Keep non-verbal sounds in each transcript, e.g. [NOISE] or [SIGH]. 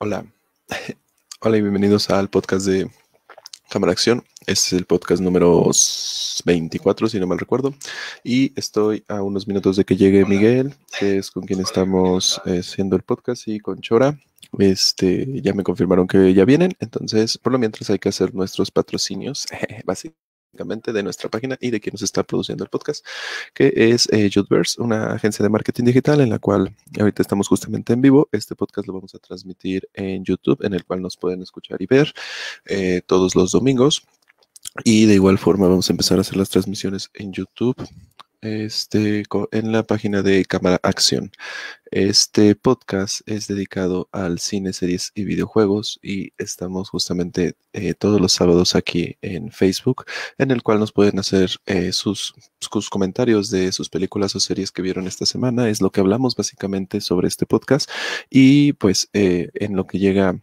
Hola. [LAUGHS] Hola y bienvenidos al podcast de Cámara Acción. Este es el podcast número 24, si no mal recuerdo. Y estoy a unos minutos de que llegue Miguel, que es con quien estamos eh, haciendo el podcast, y con Chora. Este, ya me confirmaron que ya vienen, entonces por lo mientras hay que hacer nuestros patrocinios, [LAUGHS] básicamente de nuestra página y de quien nos está produciendo el podcast, que es eh, una agencia de marketing digital en la cual ahorita estamos justamente en vivo. Este podcast lo vamos a transmitir en YouTube, en el cual nos pueden escuchar y ver eh, todos los domingos. Y de igual forma vamos a empezar a hacer las transmisiones en YouTube este, en la página de Cámara Acción. Este podcast es dedicado al cine, series y videojuegos y estamos justamente eh, todos los sábados aquí en Facebook, en el cual nos pueden hacer eh, sus, sus comentarios de sus películas o series que vieron esta semana. Es lo que hablamos básicamente sobre este podcast y pues eh, en lo que llega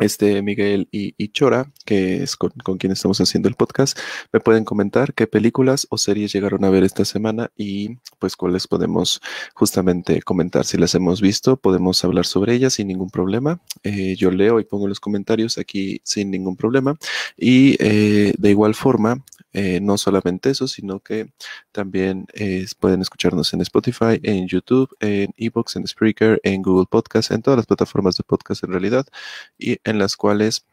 este Miguel y, Chora, que es con, quien estamos haciendo el podcast, me pueden comentar qué películas o series llegaron a ver esta semana y pues cuáles podemos justamente comentar. Si las hemos visto, podemos hablar sobre ellas sin ningún problema. Eh, yo leo y pongo los comentarios aquí sin ningún problema. Y eh, de igual forma, eh, no solamente eso, sino que también eh, pueden escucharnos en Spotify, en YouTube, en Evox, en Spreaker, en Google Podcast, en todas las plataformas de podcast en realidad, y en las cuales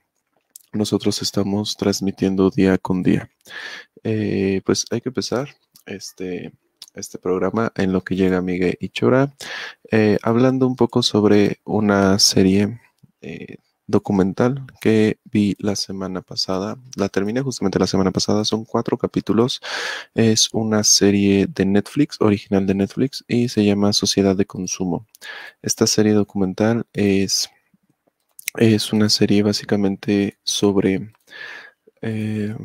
nosotros estamos transmitiendo día con día. Eh, pues hay que empezar este, este programa en lo que llega Miguel y Chora hablando un poco sobre una serie documental que vi la semana pasada. La terminé justamente la semana pasada. Son cuatro capítulos. Es una serie de Netflix, original de Netflix, y se llama Sociedad de Consumo. Esta serie documental es, es una serie básicamente sobre... Eh,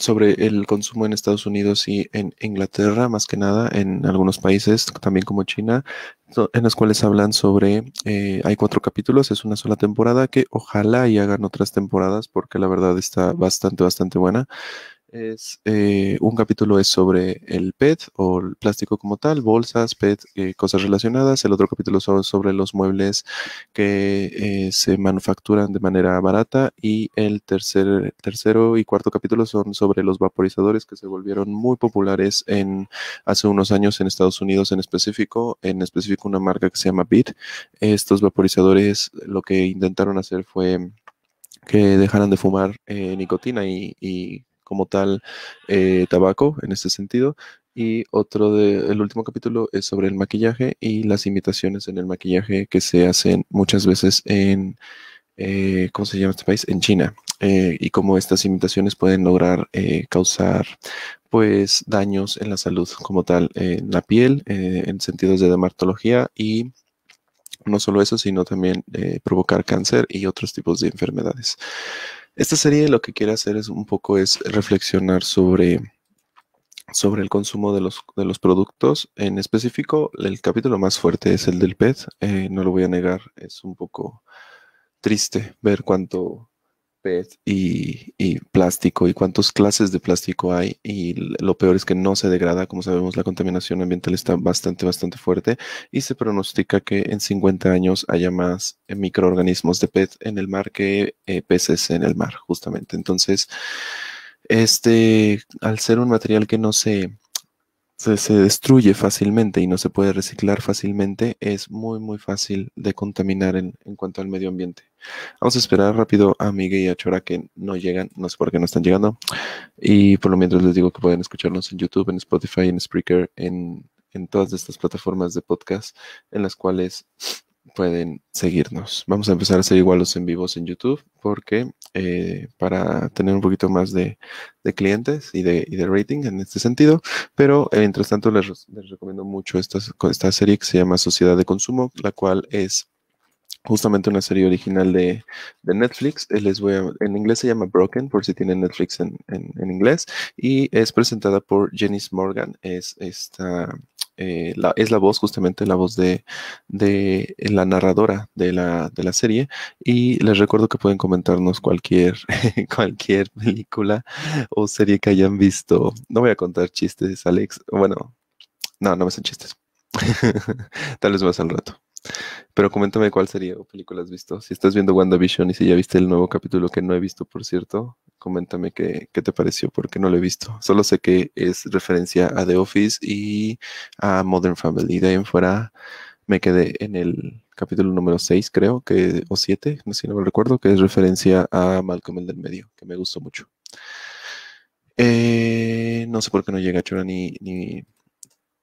sobre el consumo en Estados Unidos y en Inglaterra, más que nada, en algunos países, también como China, en los cuales hablan sobre, eh, hay cuatro capítulos, es una sola temporada que ojalá y hagan otras temporadas porque la verdad está bastante, bastante buena es eh, un capítulo es sobre el PET o el plástico como tal, bolsas, PET, eh, cosas relacionadas. El otro capítulo son sobre los muebles que eh, se manufacturan de manera barata. Y el tercer, tercero y cuarto capítulo son sobre los vaporizadores que se volvieron muy populares en hace unos años en Estados Unidos en específico, en específico una marca que se llama Bit. Estos vaporizadores lo que intentaron hacer fue que dejaran de fumar nicotina y como tal eh, tabaco en este sentido. Y otro de, el último capítulo es sobre el maquillaje y las imitaciones en el maquillaje que se hacen muchas veces en, eh, ¿cómo se llama este país? En China. Eh, y cómo estas imitaciones pueden lograr causar pues daños en la salud como tal, en la piel, en sentidos de dermatología y no solo eso, sino también provocar cáncer y otros tipos de enfermedades. Esta serie lo que quiere hacer es un poco es reflexionar sobre, sobre el consumo de los, de los productos. En específico, el capítulo más fuerte es el del PET. Eh, no lo voy a negar, es un poco triste ver cuánto PET y, plástico y cuántas clases de plástico hay y lo peor es que no se degrada, como sabemos la contaminación ambiental está bastante, bastante fuerte y se pronostica que en 50 años haya más eh, microorganismos de PET en el mar que eh, peces en el mar, justamente. Entonces, este, al ser un material que no se se, destruye fácilmente y no se puede reciclar fácilmente, es muy, muy fácil de contaminar en, cuanto al medio ambiente. Vamos a esperar rápido a Miguel y a Chora que no llegan, no sé por qué no están llegando. Y por lo mientras les digo que pueden escucharnos en YouTube, en Spotify, en Spreaker, en, en todas estas plataformas de podcast en las cuales pueden seguirnos. Vamos a empezar a hacer igual los en vivos en YouTube porque eh, para tener un poquito más de, clientes y de, de, rating en este sentido, pero eh, mientras tanto les, recomiendo mucho esta, esta serie que se llama Sociedad de Consumo, la cual es justamente una serie original de, Netflix. Eh, les voy en inglés se llama Broken, por si tienen Netflix en, en, inglés. Y es presentada por Janice Morgan. Es esta eh, es la voz, justamente la voz de, la narradora de la, serie. Y les recuerdo que pueden comentarnos cualquier, [LAUGHS] cualquier película o serie que hayan visto. No voy a contar chistes, Alex. Bueno, no, no me hacen chistes. [LAUGHS] Tal vez más al rato. Pero coméntame cuál sería o película has visto. Si estás viendo WandaVision y si ya viste el nuevo capítulo que no he visto, por cierto, coméntame qué, te pareció, porque no lo he visto. Solo sé que es referencia a The Office y a Modern Family. De ahí en fuera me quedé en el capítulo número 6, creo, que, o 7, no sé si no me recuerdo, que es referencia a Malcolm el del medio, que me gustó mucho. Eh, no sé por qué no llega Chora ni, ni,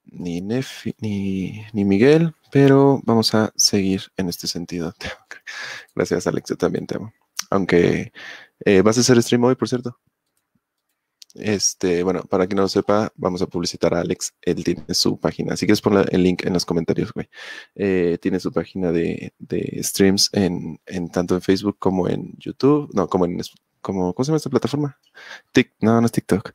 ni, ni, ni Miguel, pero vamos a seguir en este sentido. [LAUGHS] Gracias, Alex, yo también te amo aunque eh, vas a hacer stream hoy, por cierto. Este, bueno, para que no lo sepa, vamos a publicitar a Alex. Él tiene su página. Si quieres por el link en los comentarios, güey. Eh, tiene su página de, streams en, tanto en Facebook como en YouTube. No, como en como, ¿cómo se llama esta plataforma? no, no es TikTok.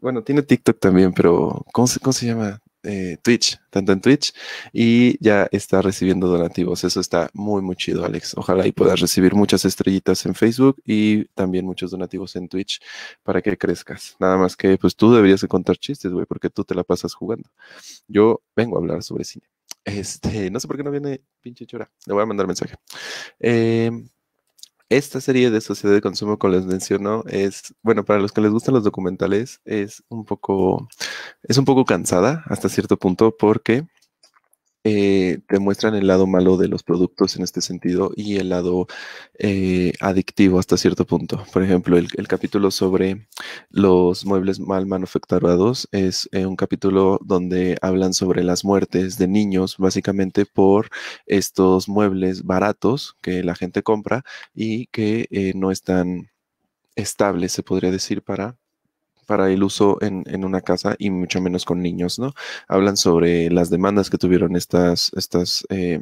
Bueno, tiene TikTok también, pero ¿cómo cómo se llama? Eh, Twitch, tanto en Twitch, y ya está recibiendo donativos. Eso está muy, muy chido, Alex. Ojalá y puedas recibir muchas estrellitas en Facebook y también muchos donativos en Twitch para que crezcas. Nada más que, pues tú deberías contar chistes, güey, porque tú te la pasas jugando. Yo vengo a hablar sobre cine. Este, no sé por qué no viene pinche chora. Le voy a mandar mensaje. Em, esta serie de Sociedad de Consumo, que les menciono, es, bueno, para los que les gustan los documentales, es un poco, es un poco cansada hasta cierto punto porque eh, te muestran el lado malo de los productos en este sentido y el lado eh, adictivo hasta cierto punto. Por ejemplo, el, capítulo sobre los muebles mal manufacturados es eh, un capítulo donde hablan sobre las muertes de niños, básicamente por estos muebles baratos que la gente compra y que no están estables, se podría decir, para para el uso en, en, una casa y mucho menos con niños, ¿no? Hablan sobre las demandas que tuvieron estas, estas eh,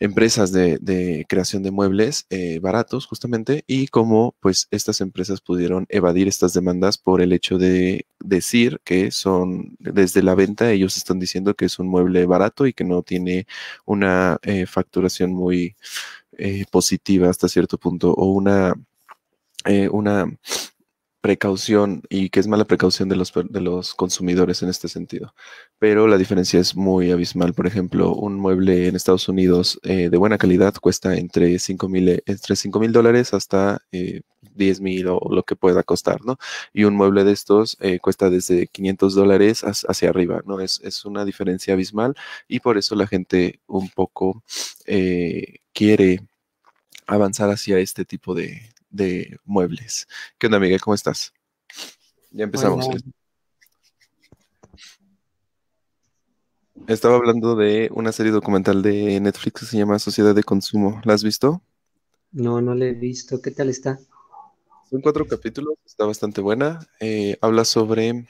empresas de, creación de muebles eh, baratos, justamente, y cómo pues estas empresas pudieron evadir estas demandas por el hecho de decir que son, desde la venta, ellos están diciendo que es un mueble barato y que no tiene una eh, facturación muy positiva hasta cierto punto o una... una precaución y que es mala precaución de los, de los consumidores en este sentido. Pero la diferencia es muy abismal. Por ejemplo, un mueble en Estados Unidos eh, de buena calidad cuesta entre 5 mil dólares hasta 10 eh, mil o lo que pueda costar, ¿no? Y un mueble de estos eh, cuesta desde 500 dólares hacia arriba, ¿no? Es, es, una diferencia abismal y por eso la gente un poco quiere avanzar hacia este tipo de, de muebles. ¿Qué onda, amiga? ¿Cómo estás? Ya empezamos. Estaba hablando de una serie documental de Netflix que se llama Sociedad de Consumo. ¿La has visto? No, no la he visto. ¿Qué tal está? Son cuatro capítulos, está bastante buena. Eh, habla sobre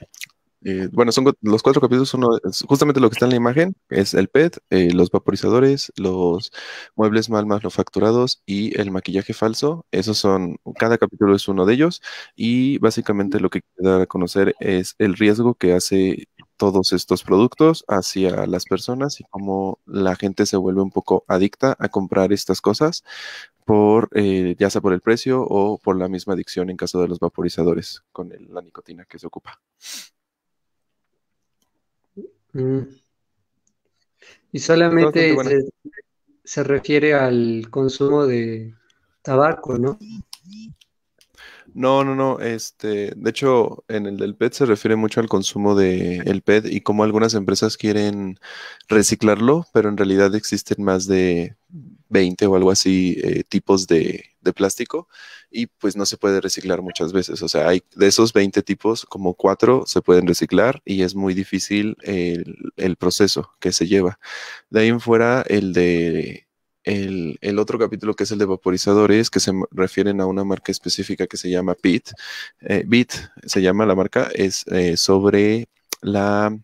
eh, bueno, son los cuatro capítulos, uno, justamente lo que está en la imagen es el PET, eh, los vaporizadores, los muebles mal manufacturados y el maquillaje falso. Esos son, cada capítulo es uno de ellos y básicamente lo que queda a conocer es el riesgo que hace todos estos productos hacia las personas y cómo la gente se vuelve un poco adicta a comprar estas cosas por eh, ya sea por el precio o por la misma adicción en caso de los vaporizadores con la nicotina que se ocupa. Y solamente se, refiere al consumo de tabaco, ¿no? No, no, no. Este, de hecho, en el del PET se refiere mucho al consumo del el PET y cómo algunas empresas quieren reciclarlo, pero en realidad existen más de 20 o algo así eh, tipos de, plástico y pues no se puede reciclar muchas veces. O sea, hay de esos 20 tipos, como 4 se pueden reciclar y es muy difícil el, proceso que se lleva. De ahí en fuera, el de... El, otro capítulo que es el de vaporizadores, que se refieren a una marca específica que se llama PIT, eh, BIT se llama la marca, es eh, sobre la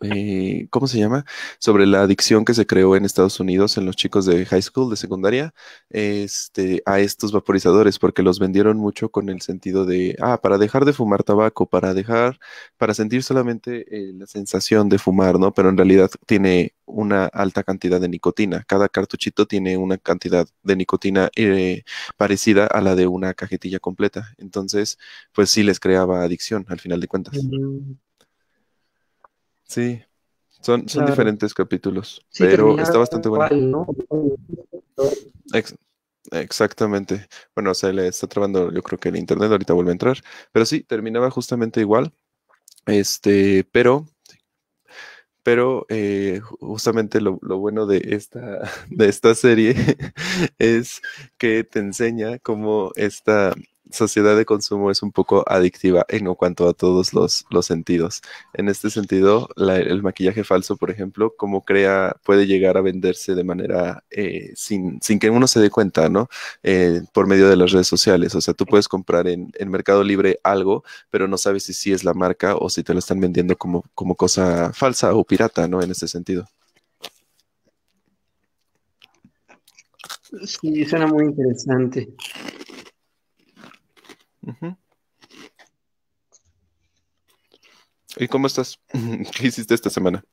eh, ¿cómo se llama? Sobre la adicción que se creó en Estados Unidos en los chicos de high school, de secundaria, este, a estos vaporizadores, porque los vendieron mucho con el sentido de, ah, para dejar de fumar tabaco, para dejar, para sentir solamente eh, la sensación de fumar, ¿no? Pero en realidad tiene una alta cantidad de nicotina. Cada cartuchito tiene una cantidad de nicotina eh, parecida a la de una cajetilla completa. Entonces, pues sí les creaba adicción al final de cuentas. Sí, son, son diferentes capítulos, pero está bastante bueno. exactamente. Bueno, se le está trabando, yo creo que el internet ahorita vuelve a entrar, pero sí, terminaba justamente igual. Este, pero pero eh, justamente lo, lo, bueno de esta, [LAUGHS] de esta serie [LAUGHS] es que te enseña cómo esta, sociedad de consumo es un poco adictiva en cuanto a todos los, sentidos. En este sentido, el maquillaje falso, por ejemplo, como crea, puede llegar a venderse de manera eh, sin, sin, que uno se dé cuenta, ¿no? Eh, por medio de las redes sociales. O sea, tú puedes comprar en, Mercado Libre algo, pero no sabes si sí es la marca o si te lo están vendiendo como, como cosa falsa o pirata, ¿no? En este sentido. Sí, suena muy interesante. ¿Y cómo estás? [LAUGHS] ¿Qué hiciste esta semana?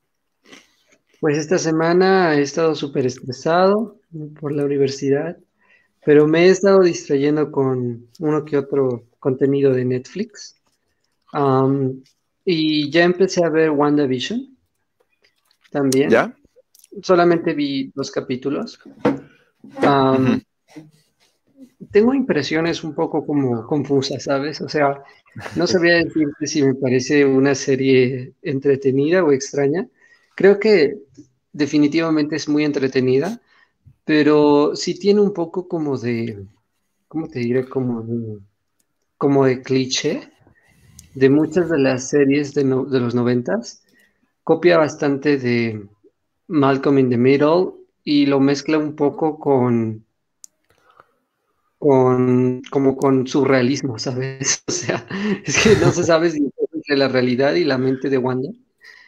Pues esta semana he estado súper estresado por la universidad, pero me he estado distrayendo con uno que otro contenido de Netflix. y ya empecé a ver WandaVision también. ¿Ya? Solamente vi dos capítulos tengo impresiones un poco como confusas, ¿sabes? O sea, no sabía decirte si me parece una serie entretenida o extraña. Creo que definitivamente es muy entretenida, pero sí tiene un poco como de, ¿cómo te diré? Como de, como de cliché de muchas de las series de, de los noventas. Copia bastante de Malcolm in the Middle y lo mezcla un poco con con, como con surrealismo, [LAUGHS] ¿sabes? O sea, es que no se sabe si entre la realidad y la mente de Wanda.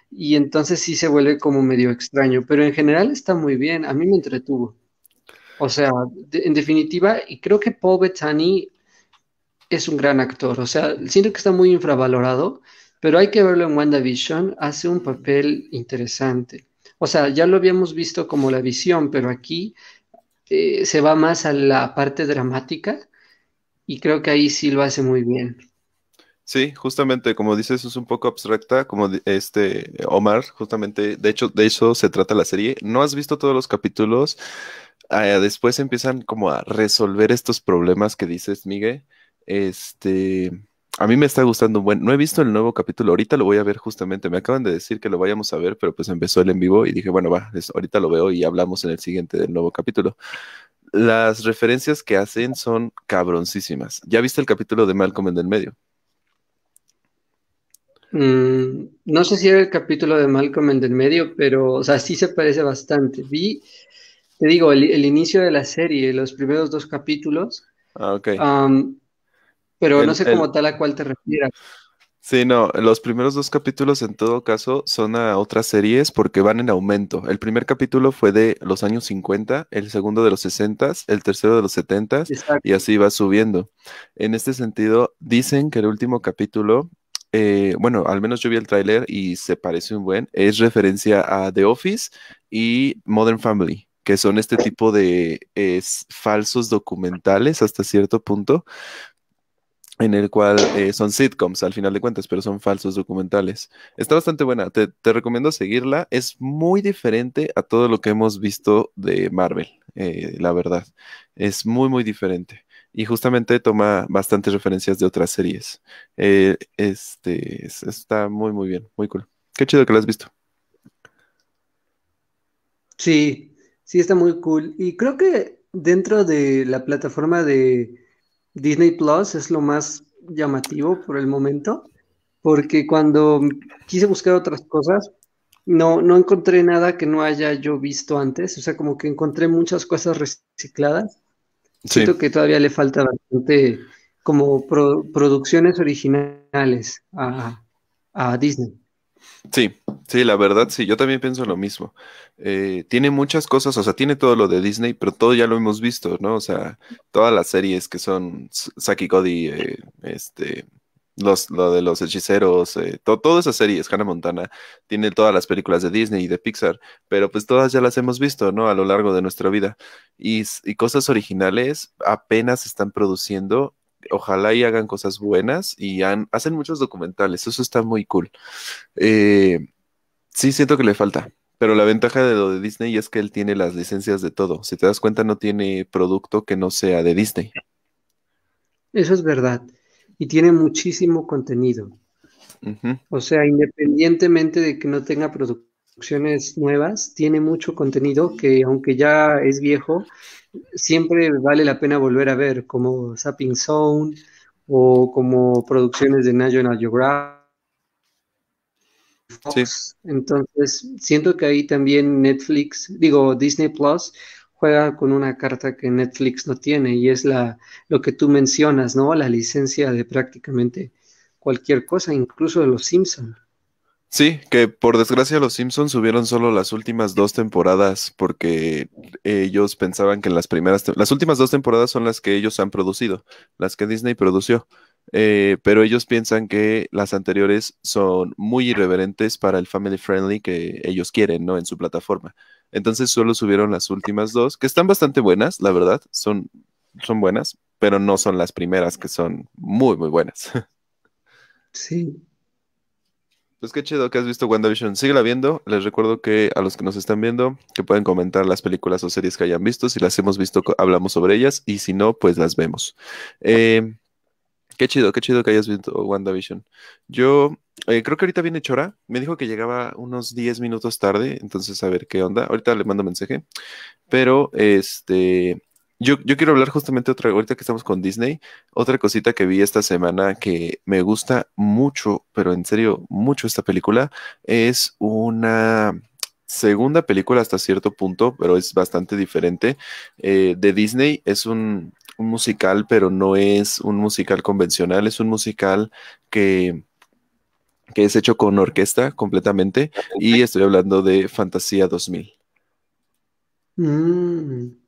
Y entonces sí se vuelve como medio extraño, pero en general está muy bien, a mí me entretuvo. O sea, en definitiva, y creo que Paul Bettany es un gran actor, o sea, siento que está muy infravalorado, pero hay que verlo en WandaVision, hace un papel interesante. O sea, ya lo habíamos visto como la visión, pero aquí eh, se va más a la parte dramática y creo que ahí sí lo hace muy bien. Sí, justamente, como dices, es un poco abstracta, como este Omar, justamente, de hecho, de eso se trata la serie. No has visto todos los capítulos, ah, después empiezan como a resolver estos problemas que dices, Miguel. Este, a mí me está gustando bueno, No he visto el nuevo capítulo, ahorita lo voy a ver justamente. Me acaban de decir que lo vayamos a ver, pero pues empezó el en vivo y dije, bueno, va, ahorita lo veo y hablamos en el siguiente del nuevo capítulo. Las referencias que hacen son cabroncísimas. ¿Ya viste el capítulo de Malcolm en el medio? Mm, no sé si era el capítulo de Malcolm en el medio, pero, o sea, sí se parece bastante. Vi, te digo, el, inicio de la serie, los primeros dos capítulos. Ah, ok. Pero no sé cómo tal a cuál te refieras. Sí, no, los primeros dos capítulos en todo caso son a otras series porque van en aumento. El primer capítulo fue de los años 50, el segundo de los 60, el tercero de los 70 y así va subiendo. En este sentido, dicen que el último capítulo, eh, bueno, al menos yo vi el tráiler y se parece un buen, es referencia a The Office y Modern Family que son este tipo de falsos documentales hasta cierto punto, en el cual eh, son sitcoms al final de cuentas, pero son falsos documentales. Está bastante buena, te, recomiendo seguirla. Es muy diferente a todo lo que hemos visto de Marvel, eh, la verdad. Es muy, muy diferente. Y justamente toma bastantes referencias de otras series. Eh, este está muy, muy bien, muy cool. Qué chido que lo has visto. Sí, sí, está muy cool. Y creo que dentro de la plataforma de Disney Plus es lo más llamativo por el momento, porque cuando quise buscar otras cosas, no, no encontré nada que no haya yo visto antes, o sea, como que encontré muchas cosas recicladas. Siento que todavía le falta bastante como producciones originales a Disney. Sí, sí, la verdad, sí, yo también pienso lo mismo. Eh, tiene muchas cosas, o sea, tiene todo lo de Disney, pero todo ya lo hemos visto, ¿no? O sea, todas las series que son Saki Cody, eh, este, los, lo de los hechiceros, eh, toda esa todas esas series, Hannah Montana, tiene todas las películas de Disney y de Pixar, pero pues todas ya las hemos visto, ¿no? A lo largo de nuestra vida. Y, y cosas originales apenas están produciendo ojalá y hagan cosas buenas y hacen muchos documentales, eso está muy cool. Eh, sí, siento que le falta, pero la ventaja de lo de Disney es que él tiene las licencias de todo. Si te das cuenta, no tiene producto que no sea de Disney. Eso es verdad. Y tiene muchísimo contenido. O sea, independientemente de que no tenga producciones nuevas, tiene mucho contenido que aunque ya es viejo, siempre vale la pena volver a ver, como Sapping Zone o como producciones de National Geographic. Entonces, siento que ahí también Netflix, digo, Disney Plus juega con una carta que Netflix no tiene y es la lo que tú mencionas, ¿no? La licencia de prácticamente cualquier cosa, incluso de los Simpsons. Sí, que por desgracia los Simpsons subieron solo las últimas dos temporadas porque ellos pensaban que en las primeras, las últimas dos temporadas son las que ellos han producido, las que Disney produció, eh, pero ellos piensan que las anteriores son muy irreverentes para el family friendly que ellos quieren, ¿no? En su plataforma. Entonces solo subieron las últimas dos, que están bastante buenas, la verdad, son, son buenas, pero no son las primeras que son muy, muy buenas. [LAUGHS] Sí, pues qué chido que has visto WandaVision. Síguela viendo. Les recuerdo que a los que nos están viendo, que pueden comentar las películas o series que hayan visto. Si las hemos visto, hablamos sobre ellas. Y si no, pues las vemos. Eh, qué chido, qué chido que hayas visto WandaVision. Yo eh, creo que ahorita viene Chora. Me dijo que llegaba unos 10 minutos tarde. Entonces, a ver qué onda. Ahorita le mando mensaje. Pero, este, yo, quiero hablar justamente otra, ahorita que estamos con Disney, otra cosita que vi esta semana que me gusta mucho, pero en serio, mucho esta película, es una segunda película hasta cierto punto, pero es bastante diferente, eh, de Disney. Es un, musical, pero no es un musical convencional, es un musical que que es hecho con orquesta completamente, y estoy hablando de Fantasía 2000. Mmm...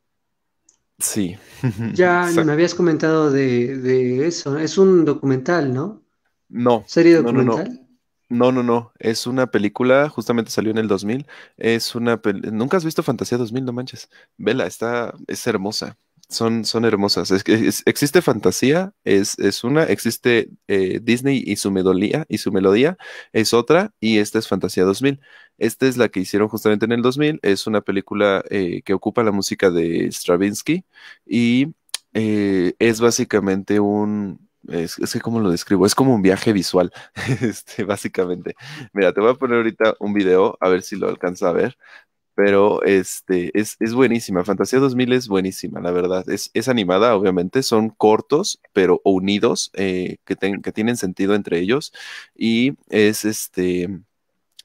Sí. Ya me habías comentado de, eso. Es un documental, ¿no? No. ¿Serie documental? No, no, no. Es una película, justamente salió en el 2000. Es una. Nunca has visto Fantasía 2000, no manches. Vela, está, es hermosa son, son hermosas. Es, existe fantasía, es, es una, existe eh, Disney y su melodía, y su melodía es otra, y esta es Fantasía 2000. Esta es la que hicieron justamente en el 2000, es una película eh, que ocupa la música de Stravinsky y eh, es básicamente un... Es, que, ¿cómo lo describo? Es como un viaje visual, [LAUGHS] este, básicamente. Mira, te voy a poner ahorita un video, a ver si lo alcanza a ver, pero este, es, buenísima. Fantasía 2000 es buenísima, la verdad. Es, es animada, obviamente, son cortos, pero unidos, eh, que, tienen sentido entre ellos. Y es este.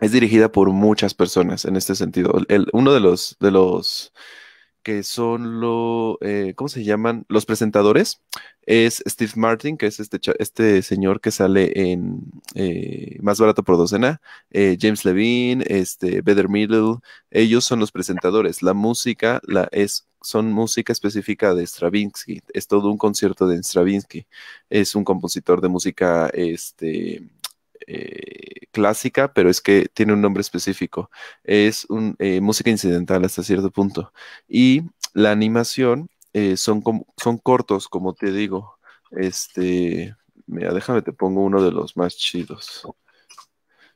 Es dirigida por muchas personas en este sentido. El, uno de los, de los que son los, eh, ¿cómo se llaman? Los presentadores. Es Steve Martin, que es este, este señor que sale en eh, Más Barato por Docena, eh, James Levine, este, Better Middle, ellos son los presentadores. La música la es, son música específica de Stravinsky, es todo un concierto de Stravinsky, es un compositor de música, este, eh, clásica, pero es que tiene un nombre específico. Es un, eh, música incidental hasta cierto punto. Y la animación eh, son son, son cortos, como te digo. Este, mira, déjame, te pongo uno de los más chidos.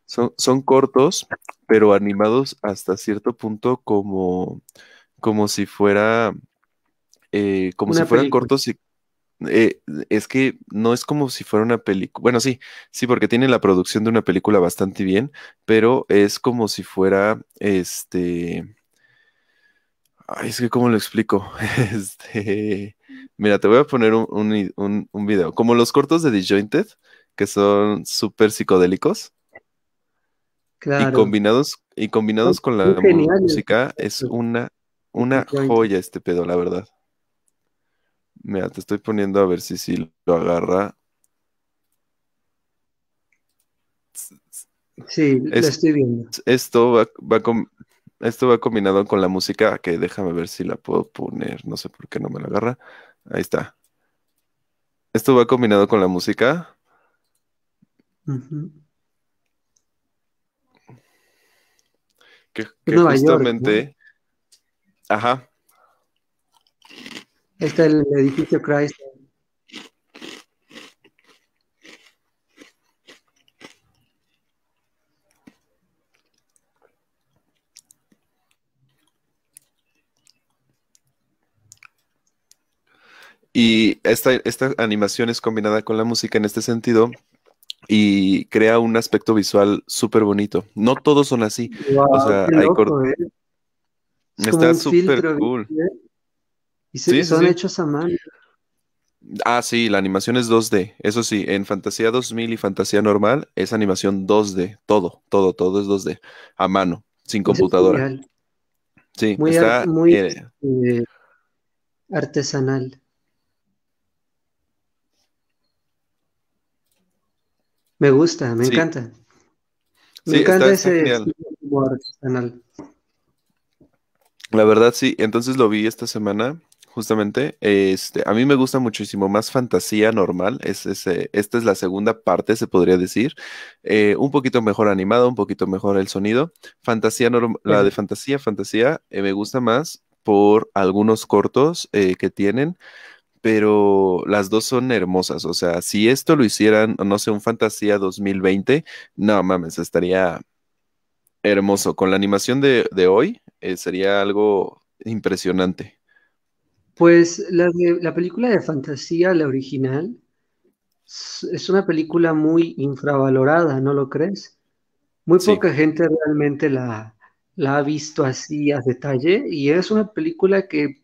Son, son cortos, pero animados hasta cierto punto como, como si fuera... como si fueran cortos y eh, es que no es como si fuera una película. Bueno, sí, sí, porque tiene la producción de una película bastante bien, pero es como si fuera este. Ay, es que, ¿cómo lo explico? [LAUGHS] Este. Mira, te voy a poner un, video. Como los cortos de Disjointed, que son súper psicodélicos. Claro. Y combinados, y combinados con la música, es una, una joya este pedo, la verdad. Mira, te estoy poniendo a ver si sí lo agarra. Sí, estoy viendo. Esto va, esto va combinado con la música, que déjame ver si la puedo poner, no sé por qué no me la agarra. Ahí está. Esto va combinado con la música. Que, justamente... Ajá, este el edificio Christ. Y esta, esta animación es combinada con la música en este sentido y crea un aspecto visual súper bonito. No todos son así. o sea, hay ¿eh? Está súper cool. ¿eh? sí, son hechos a mano. Ah, sí, la animación es 2D. Eso sí, en Fantasía 2000 y Fantasía normal es animación 2D. Todo, todo, todo es 2D. A mano, sin computadora. sí, muy, está, muy eh, este, artesanal. Me gusta, me encanta. Me encanta ese La verdad, sí. Entonces lo vi esta semana justamente. Este, a mí me gusta muchísimo más fantasía normal. Es, esta es la segunda parte, se podría decir. Eh, un poquito mejor animado, un poquito mejor el sonido. Fantasía normal, la de fantasía, fantasía, eh, me gusta más por algunos cortos eh, que tienen pero las dos son hermosas. O sea, si esto lo hicieran, no sé, un Fantasía 2020, no mames, estaría hermoso. Con la animación de, hoy, sería algo impresionante. Pues la, película de fantasía, la original, es una película muy infravalorada, ¿no lo crees? Muy poca gente realmente la, ha visto así a detalle y es una película que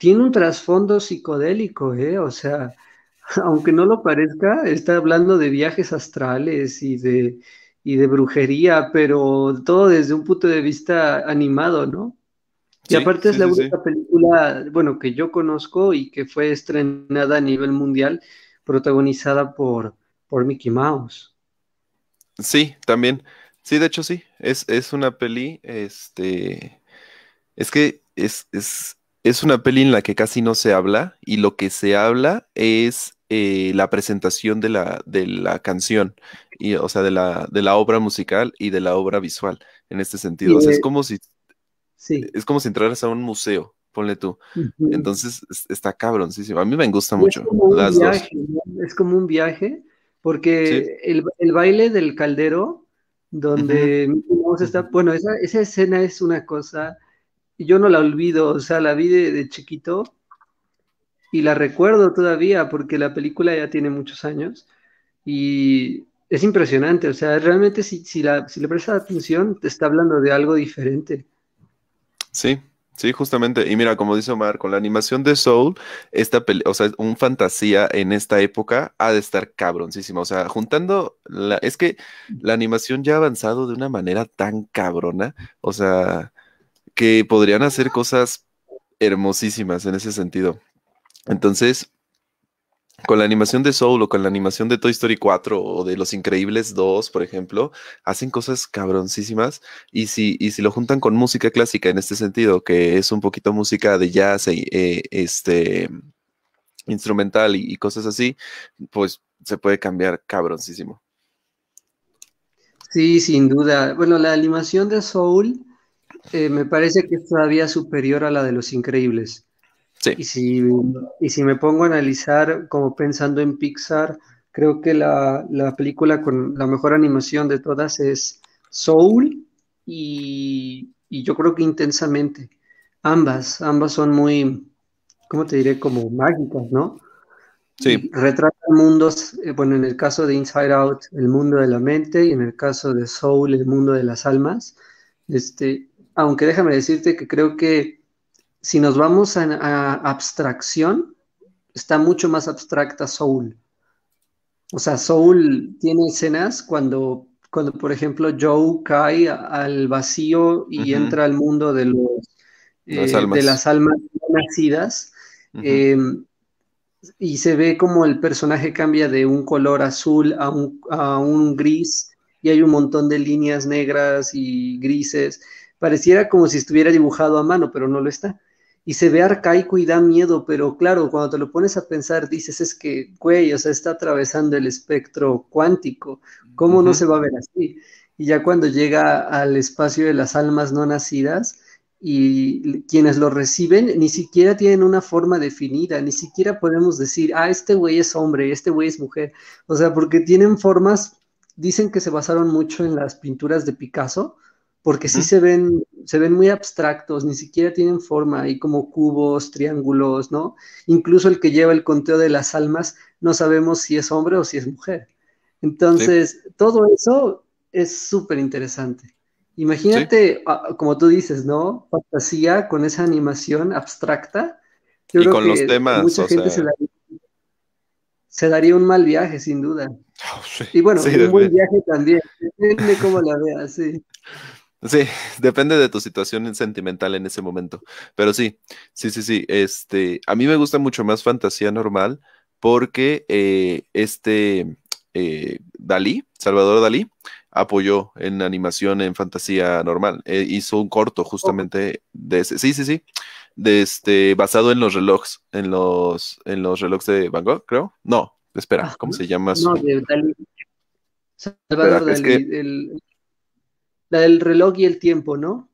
tiene un trasfondo psicodélico, ¿eh? O sea, [LAUGHS] aunque no lo parezca, está hablando de viajes astrales y de, y de brujería, pero todo desde un punto de vista animado, ¿no? Y aparte es la única película, bueno, que yo conozco y que fue estrenada a nivel mundial, protagonizada por, por Mickey Mouse. Sí, también. Sí, de hecho sí. Es, es una peli, este, es que es, es, una peli en la que casi no se habla y lo que se habla es eh, la presentación de la, de la canción, y, o sea, de la, de la obra musical y de la obra visual, en este sentido. o sea, es eh, como si Sí. Es como si entraras a un museo, ponle tú. Entonces está cabrón, A mí me gusta mucho. Es como, un viaje, porque el, baile del caldero, donde bueno, esa, escena es una cosa, yo no la olvido, o sea, la vi de, chiquito y la recuerdo todavía porque la película ya tiene muchos años y es impresionante, o sea, realmente si, si le prestas atención te está hablando de algo diferente. Sí, Sí, justamente. Y mira, como dice Omar, con la animación de Soul, esta o sea, un fantasía en esta época ha de estar cabroncísima. O sea, juntando la, es que la animación ya ha avanzado de una manera tan cabrona. O sea, que podrían hacer cosas hermosísimas en ese sentido. Entonces, con la animación de Soul o con la animación de Toy Story 4 o de Los Increíbles 2, por ejemplo, hacen cosas cabroncísimas. Y si, si lo juntan con música clásica en este sentido, que es un poquito música de jazz, y e, e, este, instrumental y, cosas así, pues se puede cambiar cabroncísimo. Sí, sin duda. Bueno, la animación de Soul eh, me parece que es todavía superior a la de Los Increíbles. Y, si, y si me pongo a analizar, como pensando en Pixar, creo que la, película con la mejor animación de todas es Soul y, yo creo que intensamente. Ambas, ambas son muy, ¿cómo te diré? Como mágicas, ¿no? Sí. Retratan mundos, eh, bueno, en el caso de Inside Out, el mundo de la mente, y en el caso de Soul, el mundo de las almas. Este, aunque déjame decirte que creo que si nos vamos a, abstracción, está mucho más abstracta Soul. O sea, Soul tiene escenas cuando, cuando por ejemplo, Joe cae al vacío y entra al mundo de, los, las eh, almas. de las almas nacidas. Em, y se ve como el personaje cambia de un color azul a un, a un gris y hay un montón de líneas negras y grises pareciera como si estuviera dibujado a mano, pero no lo está y se ve arcaico y da miedo, pero claro, cuando te lo pones a pensar, dices, es que, güey, o sea, está atravesando el espectro cuántico, ¿cómo no se va a ver así? Y ya cuando llega al espacio de las almas no nacidas y quienes lo reciben ni siquiera tienen una forma definida, ni siquiera podemos decir, ah, este güey es hombre, este güey es mujer, o sea, porque tienen formas, dicen que se basaron mucho en las pinturas de Picasso, porque sí se ven se ven muy abstractos, ni siquiera tienen forma, hay como cubos, triángulos, ¿no? Incluso el que lleva el conteo de las almas, no sabemos si es hombre o si es mujer. Entonces, todo eso es súper interesante. Imagínate, ah, como tú dices, ¿no? Fantasía con esa animación abstracta. y con los temas. se, daría, un mal viaje, sin duda. [LAUGHS] y bueno, un buen viaje también. Depende cómo la veas, sí. Sí, [LAUGHS] depende de tu situación sentimental en ese momento. Pero sí, sí, sí, sí. Este, a mí me gusta mucho más fantasía normal porque eh, este eh, Dalí, Salvador Dalí, apoyó en animación en fantasía normal. Eh, hizo un corto justamente de ese, sí, sí, sí, de este, basado en los relojes, en los, en los relojes de Van Gogh, creo. No, espera, ¿cómo se llama? No, de Dalí. Salvador Dalí, el la del reloj y el tiempo, ¿no?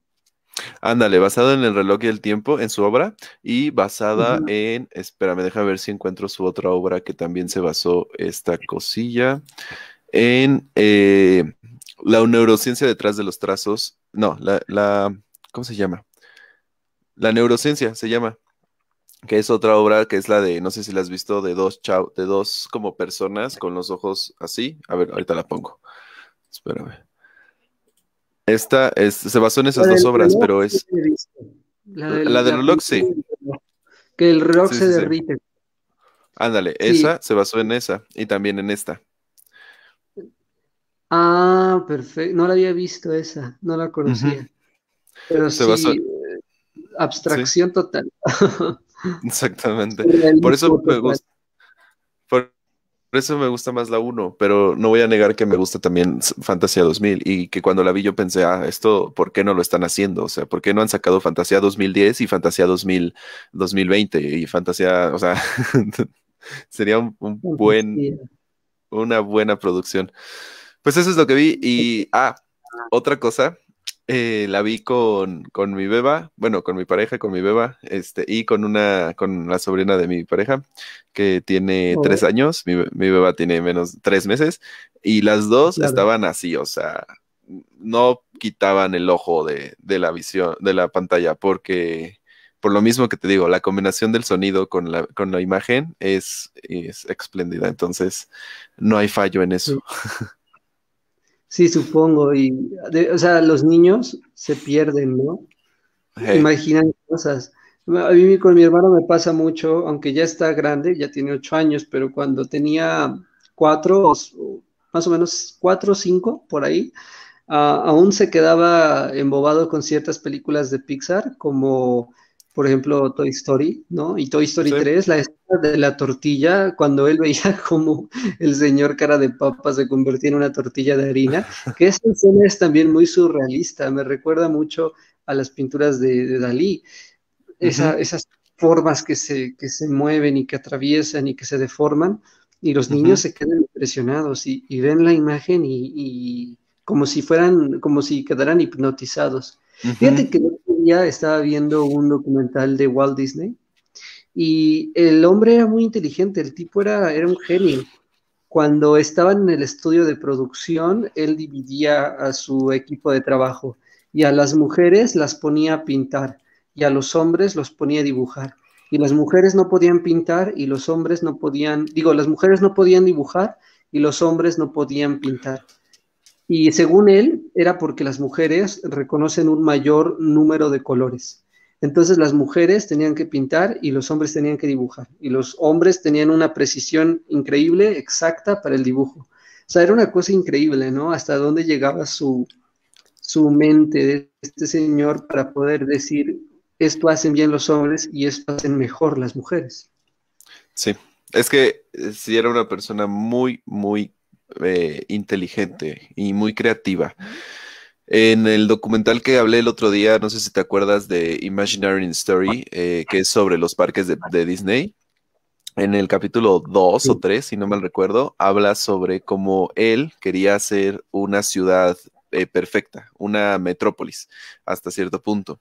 Ándale, basado en el reloj y el tiempo, en su obra, y basada en, espérame, deja ver si encuentro su otra obra que también se basó esta cosilla, en eh, la neurociencia detrás de los trazos, no, la, ¿cómo se llama? La neurociencia se llama, que es otra obra que es la de, no sé si la has visto, de dos, chao, de dos como personas con los ojos así, a ver, ahorita la pongo, espérame. Esta se basó en esas dos obras, pero es. La del, sí. Que el reloj se derrite. Ándale, esa se basó en esa y también en esta. Ah, perfecto. No la había visto esa, no la conocía. Pero se eh, abstracción total. [LAUGHS] Exactamente. Por eso me gusta. Por eso me gusta más la 1, pero no voy a negar que me gusta también Fantasía 2000 y que cuando la vi yo pensé, ah, esto, ¿por qué no lo están haciendo? O sea, ¿por qué no han sacado Fantasía 2010 y Fantasía 2000, 2020 y Fantasía, o sea, [LAUGHS] sería un buen, una buena producción. Pues eso es lo que vi y, ah, otra cosa eh, la vi con, con, mi beba, bueno, con mi pareja, con mi beba, este, y con una, con la sobrina de mi pareja, que tiene tres años, mi, beba tiene menos tres meses, y las dos estaban así, o sea, no quitaban el ojo de, la visión, de la pantalla, porque por lo mismo que te digo, la combinación del sonido con la, con la imagen es, es espléndida, entonces no hay fallo en eso. [LAUGHS] Sí, supongo. Y, o sea, los niños se pierden, ¿no? Imaginan cosas. A mí con mi hermano me pasa mucho, aunque ya está grande, ya tiene ocho años, pero cuando tenía cuatro, más o menos cuatro o cinco por ahí, ah, aún se quedaba embobado con ciertas películas de Pixar, como por ejemplo, Toy Story, ¿no? Y Toy Story 3, la escena de la tortilla, cuando él veía [LAUGHS] como el señor cara de papa se convertía en una tortilla de harina, [LAUGHS] que esa escena es también muy surrealista, me recuerda mucho a las pinturas de, Dalí, esa, esas formas que se, que se mueven y que atraviesan y que se deforman, y los niños se quedan impresionados y, y ven la imagen y, como si fueran, como si quedaran hipnotizados. Fíjate que estaba viendo un documental de Walt Disney y el hombre era muy inteligente, el tipo era, era un genio. Cuando estaban en el estudio de producción, él dividía a su equipo de trabajo y a las mujeres las ponía a pintar y a los hombres los ponía a dibujar. Y las mujeres no podían pintar y los hombres no podían, digo, las mujeres no podían dibujar y los hombres no podían pintar. Y según él, era porque las mujeres reconocen un mayor número de colores. Entonces las mujeres tenían que pintar y los hombres tenían que dibujar. Y los hombres tenían una precisión increíble, exacta para el dibujo. O sea, era una cosa increíble, ¿no? Hasta dónde llegaba su, mente de este señor para poder decir, esto hacen bien los hombres y esto hacen mejor las mujeres. Sí, es que eh, si era una persona muy, muy eh, inteligente y muy creativa. En el documental que hablé el otro día, no sé si te acuerdas de Imaginary Story, eh, que es sobre los parques de, Disney, en el capítulo 2 o 3, si no mal recuerdo, habla sobre cómo él quería hacer una ciudad eh, perfecta, una metrópolis, hasta cierto punto.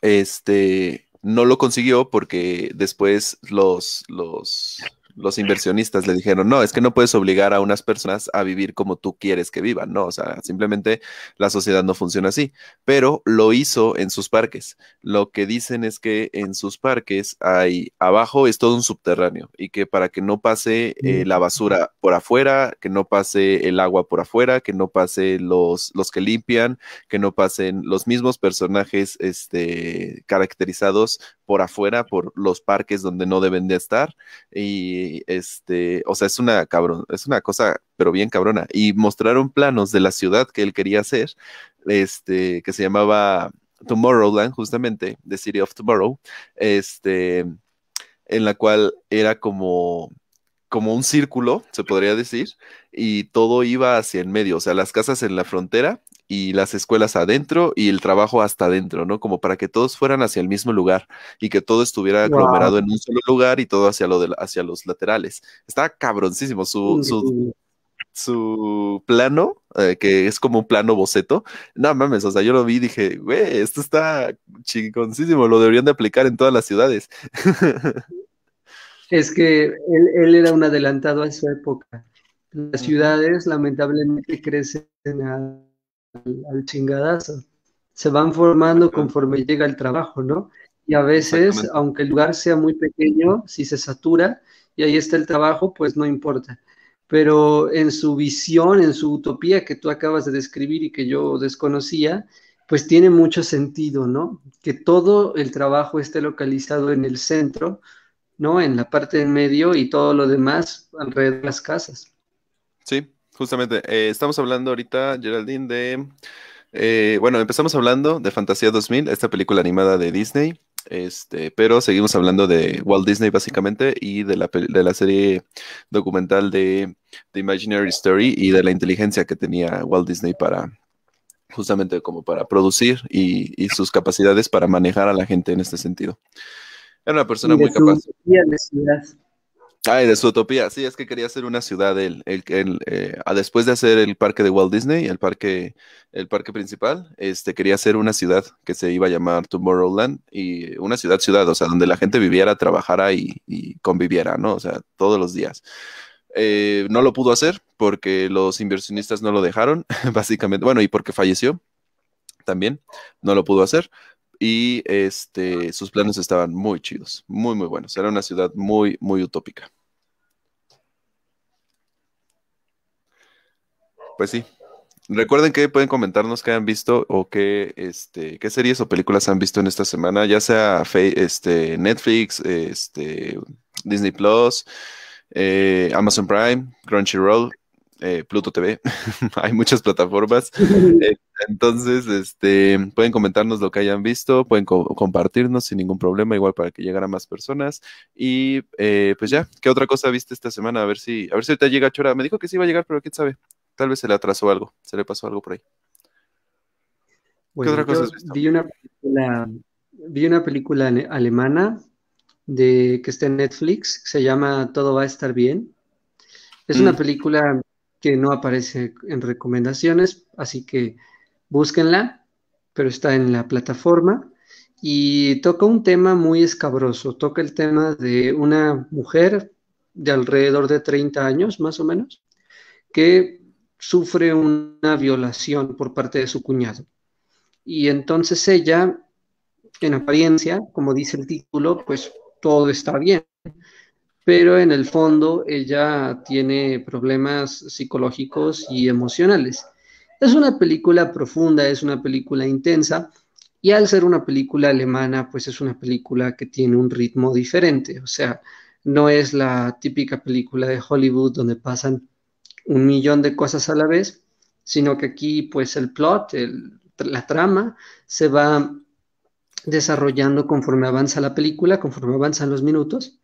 Este, no lo consiguió porque después los, los los inversionistas le dijeron, no, es que no puedes obligar a unas personas a vivir como tú quieres que vivan, no, o sea, simplemente la sociedad no funciona así, pero lo hizo en sus parques. Lo que dicen es que en sus parques hay, abajo es todo un subterráneo y que para que no pase eh, mm. la basura por afuera, que no pase el agua por afuera, que no pase los, los que limpian, que no pasen los mismos personajes este, caracterizados por afuera, por los parques donde no deben de estar. Y este, o sea, es una cabrón, es una cosa, pero bien cabrona. Y mostraron planos de la ciudad que él quería hacer, este, que se llamaba Tomorrowland, justamente, The City of Tomorrow, este, en la cual era como como un círculo, se podría decir, y todo iba hacia el medio, o sea, las casas en la frontera y las escuelas adentro y el trabajo hasta adentro, ¿no? Como para que todos fueran hacia el mismo lugar y que todo estuviera aglomerado en un solo lugar y todo hacia, lo hacia los laterales. Está cabroncísimo su, su, plano, eh, que es como un plano boceto. No mames, o sea, yo lo vi y dije, güey, esto está chingoncísimo, lo deberían de aplicar en todas las ciudades. Es que él, era un adelantado a su época. Las ciudades lamentablemente crecen a al chingadazo. Se van formando conforme llega el trabajo, ¿no? Y a veces, aunque el lugar sea muy pequeño, si se satura y ahí está el trabajo, pues no importa. Pero en su visión, en su utopía que tú acabas de describir y que yo desconocía, pues tiene mucho sentido, ¿no? Que todo el trabajo esté localizado en el centro, ¿no? En la parte en medio y todo lo demás alrededor de las casas. Sí, justamente, eh, estamos hablando ahorita, Geraldine, de... Eh, bueno, empezamos hablando de Fantasía 2000, esta película animada de Disney, este, pero seguimos hablando de Walt Disney básicamente y de la, serie documental de The Imaginary Story y de la inteligencia que tenía Walt Disney para justamente como para producir y, sus capacidades para manejar a la gente en este sentido. Era una persona muy capaz. Ay, de su utopía. Sí, es que quería hacer una ciudad. el, eh, después de hacer el parque de Walt Disney, el parque, el parque principal, este, quería hacer una ciudad que se iba a llamar Tomorrowland y una ciudad, ciudad, o sea, donde la gente viviera, trabajara y, conviviera, ¿no? O sea, todos los días. Eh, no lo pudo hacer porque los inversionistas no lo dejaron, [LAUGHS] básicamente. Bueno, y porque falleció también, no lo pudo hacer y este, sus planes estaban muy chidos, muy, muy buenos. Era una ciudad muy, muy utópica. Pues sí. Recuerden que pueden comentarnos qué han visto o qué, este, qué series o películas han visto en esta semana, ya sea este, Netflix, este, Disney Plus, eh, Amazon Prime, Crunchyroll, eh, Pluto TV, [LAUGHS] hay muchas plataformas. [LAUGHS] Eh, entonces, este, pueden comentarnos lo que hayan visto, pueden compartirnos sin ningún problema, igual para que llegara más personas. Y eh, pues ya, ¿qué otra cosa viste esta semana? A ver si, a ver si ahorita llega Chora. Me dijo que sí iba a llegar, pero quién sabe. Tal vez se le atrasó algo, se le pasó algo por ahí. ¿Qué otra cosa Vi una película, vi una película alemana de que está en Netflix, se llama Todo va a estar bien. Es una mm. película que no aparece en recomendaciones, así que búsquenla, pero está en la plataforma y toca un tema muy escabroso, toca el tema de una mujer de alrededor de 30 años, más o menos, que sufre una violación por parte de su cuñado. Y entonces ella, en apariencia, como dice el título, pues todo está bien pero en el fondo ella tiene problemas psicológicos y emocionales. Es una película profunda, es una película intensa, y al ser una película alemana, pues es una película que tiene un ritmo diferente, o sea, no es la típica película de Hollywood donde pasan un millón de cosas a la vez, sino que aquí pues el plot, la trama se va desarrollando conforme avanza la película, conforme avanzan los minutos,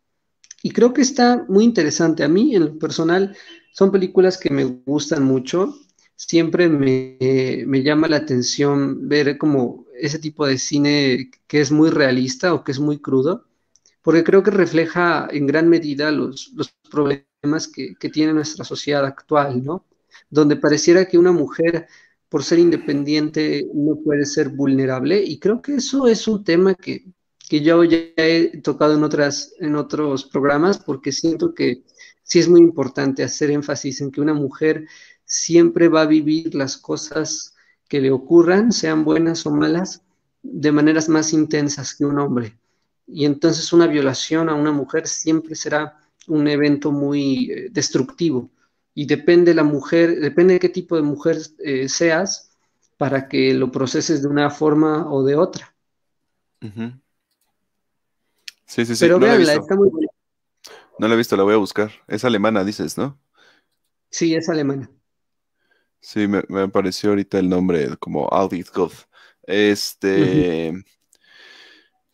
y creo que está muy interesante. A mí, en lo personal, son películas que me gustan mucho. Siempre me, me llama la atención ver como ese tipo de cine que es muy realista o que es muy crudo, porque creo que refleja en gran medida los, los problemas que, que tiene nuestra sociedad actual, ¿no? Donde pareciera que una mujer por ser independiente no puede ser vulnerable y creo que eso es un tema que, que yo ya he tocado en, otras, en otros programas, porque siento que sí es muy importante hacer énfasis en que una mujer siempre va a vivir las cosas que le ocurran, sean buenas o malas, de maneras más intensas que un hombre. Y entonces una violación a una mujer siempre será un evento muy eh, destructivo. Y depende la mujer, depende de qué tipo de mujer eh, seas para que lo proceses de una forma o de otra. Ajá. Sí, sí, sí. no la he visto, la voy a buscar. Es alemana, dices, ¿no? Sí, es alemana. Sí, me, me apareció ahorita el nombre como Audit Goth. Este.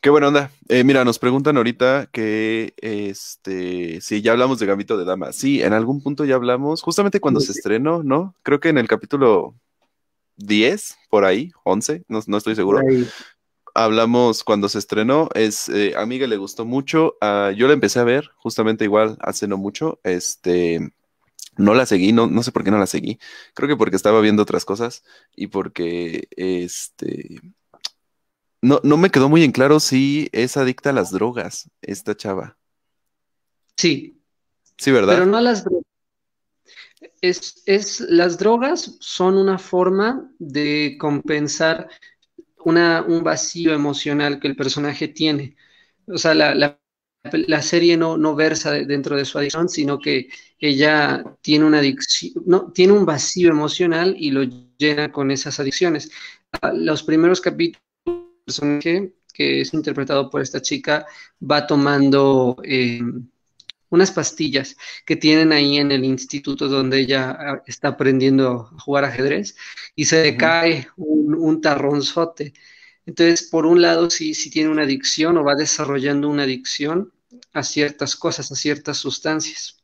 Qué buena onda. Eh, mira, nos preguntan ahorita que este. Sí, ya hablamos de Gambito de Dama. Sí, en algún punto ya hablamos, justamente cuando se estrenó, ¿no? Creo que en el capítulo 10, por ahí, 11, no, estoy seguro hablamos cuando se estrenó, es eh, amiga le gustó mucho, ah, yo la empecé a ver justamente igual hace no mucho, este, no la seguí, no, sé por qué no la seguí, creo que porque estaba viendo otras cosas y porque, este, no, no me quedó muy en claro si es adicta a las drogas esta chava. Sí. Sí, ¿verdad? Pero no a las drogas. Es, es, las drogas son una forma de compensar una, un vacío emocional que el personaje tiene. O sea, la, serie no, no versa dentro de su adicción, sino que ella tiene una adicción, no, tiene un vacío emocional y lo llena con esas adicciones. Ah, los primeros capítulos del personaje, que es interpretado por esta chica, va tomando... Eh, unas pastillas que tienen ahí en el instituto donde ella ah, está aprendiendo a jugar ajedrez y se le cae un, tarronzote. Entonces, por un lado, si, tiene una adicción o va desarrollando una adicción a ciertas cosas, a ciertas sustancias.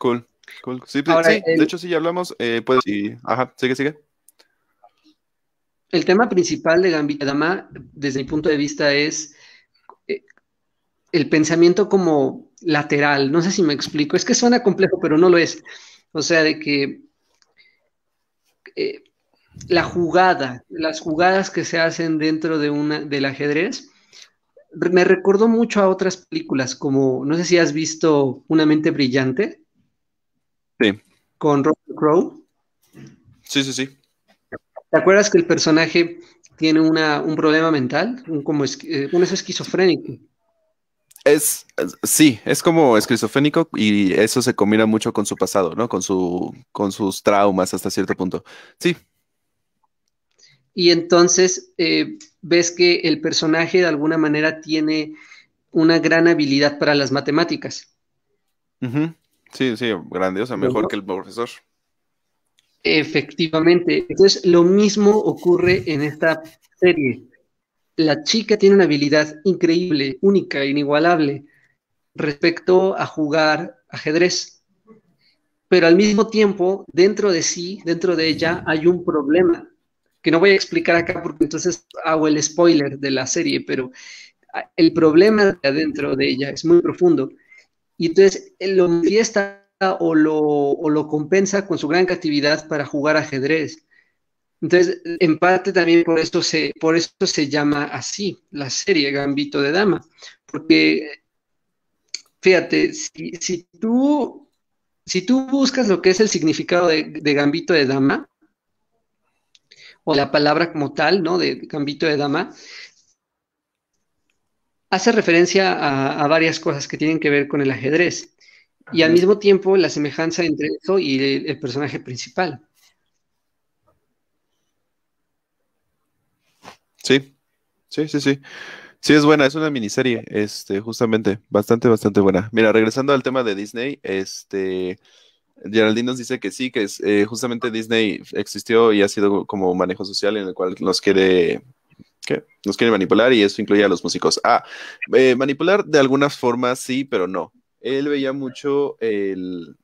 Cool, cool. Sí, pues, de hecho, sí ya hablamos, eh, pues, ajá, sigue, sigue. El tema principal de Gambia Dama, desde mi punto de vista, es el pensamiento como lateral. No sé si me explico. Es que suena complejo, pero no lo es. O sea, de que eh, la jugada, las jugadas que se hacen dentro de una, del ajedrez, me recordó mucho a otras películas, como, no sé si has visto Una mente brillante. Sí. Con Robert Crowe. Sí, sí, sí. ¿Te acuerdas que el personaje tiene un problema mental? Uno como es, eh, esquizofrénico. Es, sí, es como esquizofrénico y eso se combina mucho con su pasado, ¿no? Con su con sus traumas hasta cierto punto. Sí. Y entonces eh, ves que el personaje de alguna manera tiene una gran habilidad para las matemáticas. Sí, sí, grandiosa, mejor que el profesor. Efectivamente. Entonces, lo mismo ocurre en esta serie la chica tiene una habilidad increíble, única, inigualable respecto a jugar ajedrez. Pero al mismo tiempo, dentro de sí, dentro de ella, hay un problema que no voy a explicar acá porque entonces hago el spoiler de la serie, pero el problema dentro adentro de ella es muy profundo. Y entonces eh, lo manifiesta o lo, o lo compensa con su gran actividad para jugar ajedrez entonces, en parte también por eso se, por eso se llama así la serie Gambito de Dama, porque fíjate, si, tú, si tú buscas lo que es el significado de, Gambito de Dama, o la palabra como tal, ¿no? De Gambito de Dama, hace referencia a, varias cosas que tienen que ver con el ajedrez y al mismo tiempo la semejanza entre eso y el personaje principal. Sí, sí, sí, sí. Sí, es buena, es una miniserie, este, justamente, bastante, bastante buena. Mira, regresando al tema de Disney, este, Geraldine nos dice que sí, que es, eh, justamente Disney existió y ha sido como un manejo social en el cual nos quiere, Nos quiere manipular y eso incluye a los músicos. Ah, eh, manipular de alguna forma sí, pero no. Él veía mucho el,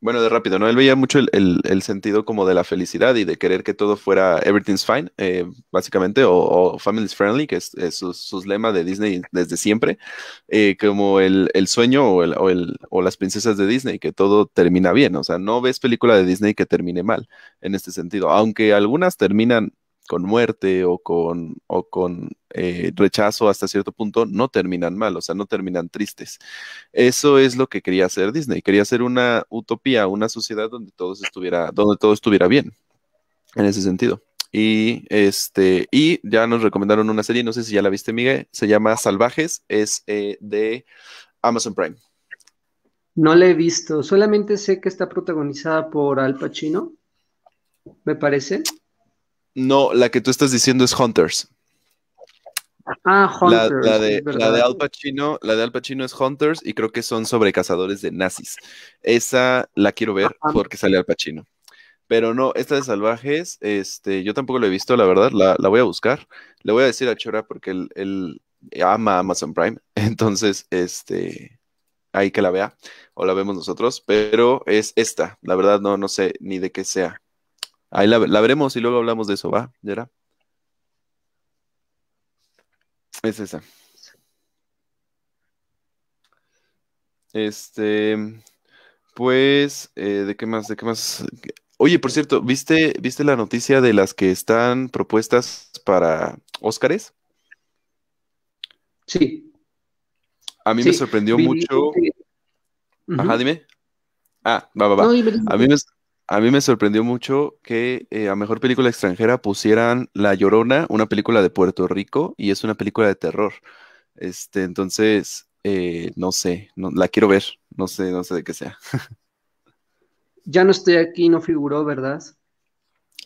bueno, de rápido, ¿no? Él veía mucho el, sentido como de la felicidad y de querer que todo fuera everything's fine, eh, básicamente, o, family's friendly, que es, sus, lema de Disney desde siempre, eh, como el, sueño o, o, las princesas de Disney, que todo termina bien, o sea, no ves película de Disney que termine mal en este sentido, aunque algunas terminan con muerte o con, o con eh, rechazo hasta cierto punto, no terminan mal, o sea, no terminan tristes. Eso es lo que quería hacer Disney, quería hacer una utopía, una sociedad donde, todos estuviera, donde todo estuviera bien, en ese sentido. Y, este, y ya nos recomendaron una serie, no sé si ya la viste, Miguel, se llama Salvajes, es eh, de Amazon Prime. No la he visto, solamente sé que está protagonizada por Al Pacino, me parece. No, la que tú estás diciendo es Hunters. Ah, Hunters. La, de, Al Pacino, la de Al Pacino es Hunters y creo que son sobre cazadores de nazis. Esa la quiero ver porque sale Al Pacino. Pero no, esta de salvajes, este, yo tampoco la he visto, la verdad, la, voy a buscar. Le voy a decir a Chora porque él, ama Amazon Prime, [LAUGHS] entonces, este, ahí que la vea, o la vemos nosotros, pero es esta, la verdad no, no sé ni de qué sea. Ahí la, veremos y luego hablamos de eso, ¿va? era? Es esa. Este, pues, eh, ¿de qué más? ¿De qué más? Oye, por cierto, ¿viste, ¿viste la noticia de las que están propuestas para Óscares? Sí. A mí me sorprendió mucho. Este, Ajá, dime. Ah, va, va, va. a mí me, a mí me sorprendió mucho que eh, a mejor película extranjera pusieran La Llorona, una película de Puerto Rico, y es una película de terror. Este, entonces, eh, no sé, no, la quiero ver, no sé, no sé de qué sea. [LAUGHS] ya no estoy aquí, no figuró, ¿verdad?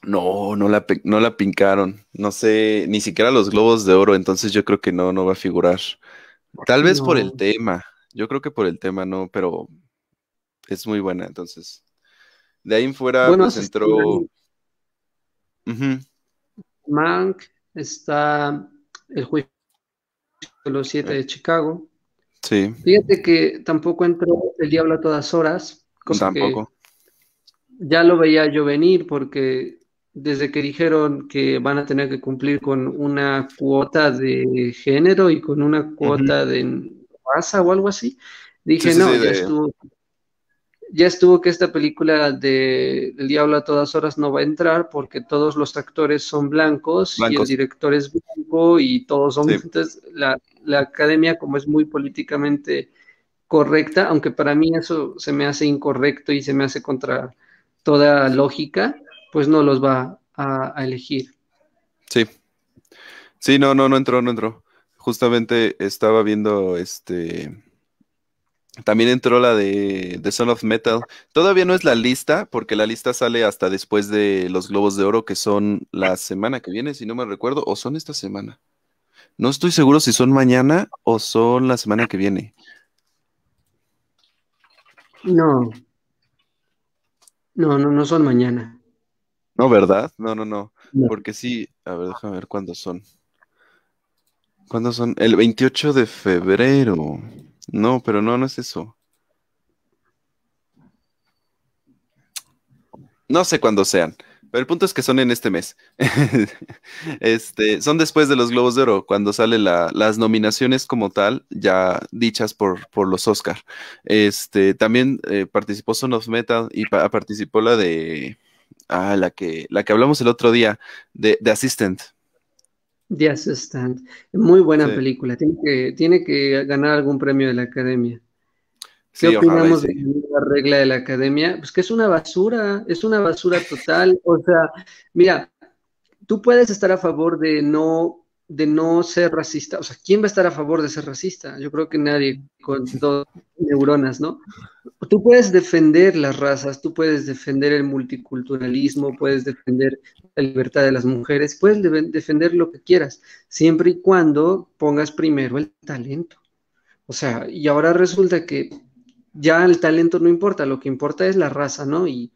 No, no la, no la pincaron. No sé, ni siquiera los globos de oro, entonces yo creo que no, no va a figurar. Tal vez por el tema. Yo creo que por el tema no, pero es muy buena, entonces de ahí en fuera bueno, pues, entró. Mank, está el juicio de los siete de Chicago. Sí. Fíjate que tampoco entró el diablo a todas horas. tampoco. ya lo veía yo venir porque desde que dijeron que van a tener que cumplir con una cuota de género y con una cuota de raza o algo así, dije, no, ya estuvo ya estuvo que esta película de El Diablo a todas horas no va a entrar porque todos los actores son blancos, y el director es blanco y todos son... Entonces, la, la, academia, como es muy políticamente correcta, aunque para mí eso se me hace incorrecto y se me hace contra toda lógica, pues no los va a elegir. Sí. Sí, no, no, no entró, no entró. Justamente estaba viendo este también entró la de The Son of Metal. Todavía no es la lista, porque la lista sale hasta después de los Globos de Oro, que son la semana que viene, si no me recuerdo, o son esta semana. No estoy seguro si son mañana o son la semana que viene. No. No, no, no son mañana. No, ¿verdad? No, no, no. no. Porque sí, a ver, déjame ver cuándo son. ¿Cuándo son? El 28 de febrero. No, pero no, no es eso. No sé cuándo sean, pero el punto es que son en este mes. [LAUGHS] este, son después de los Globos de Oro, cuando salen las nominaciones como tal, ya dichas por, los Oscar. Este, también eh, participó Son of Metal y participó la de ah, la que, la que hablamos el otro día, de, de Assistant. Yes, Stand, Muy buena película. Tiene que, tiene que ganar algún premio de la academia. ¿Qué opinamos de la regla de la academia? Pues que es una basura, es una basura total. O sea, mira, tú puedes estar a favor de no de no ser racista, o sea, ¿quién va a estar a favor de ser racista? Yo creo que nadie con dos neuronas, ¿no? Tú puedes defender las razas, tú puedes defender el multiculturalismo, puedes defender la libertad de las mujeres, puedes defender lo que quieras, siempre y cuando pongas primero el talento. O sea, y ahora resulta que ya el talento no importa, lo que importa es la raza, ¿no? Y,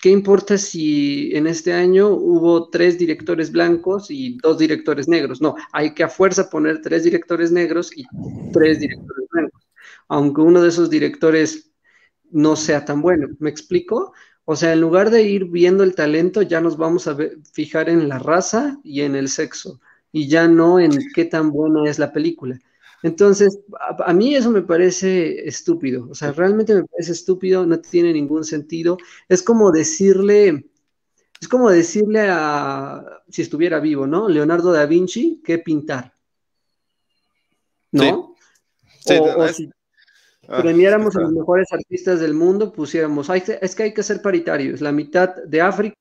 ¿qué importa si en este año hubo tres directores blancos y dos directores negros? No, hay que a fuerza poner tres directores negros y tres directores blancos, aunque uno de esos directores no sea tan bueno. ¿Me explico? O sea, en lugar de ir viendo el talento, ya nos vamos a fijar en la raza y en el sexo, y ya no en qué tan buena es la película. Entonces, a, mí eso me parece estúpido, o sea, realmente me parece estúpido, no tiene ningún sentido. Es como decirle, es como decirle a, si estuviera vivo, ¿no? Leonardo da Vinci, que pintar? ¿No? Sí. Sí, o, si ah, premiáramos a los mejores artistas del mundo, pusiéramos, es que hay que ser paritarios, la mitad de África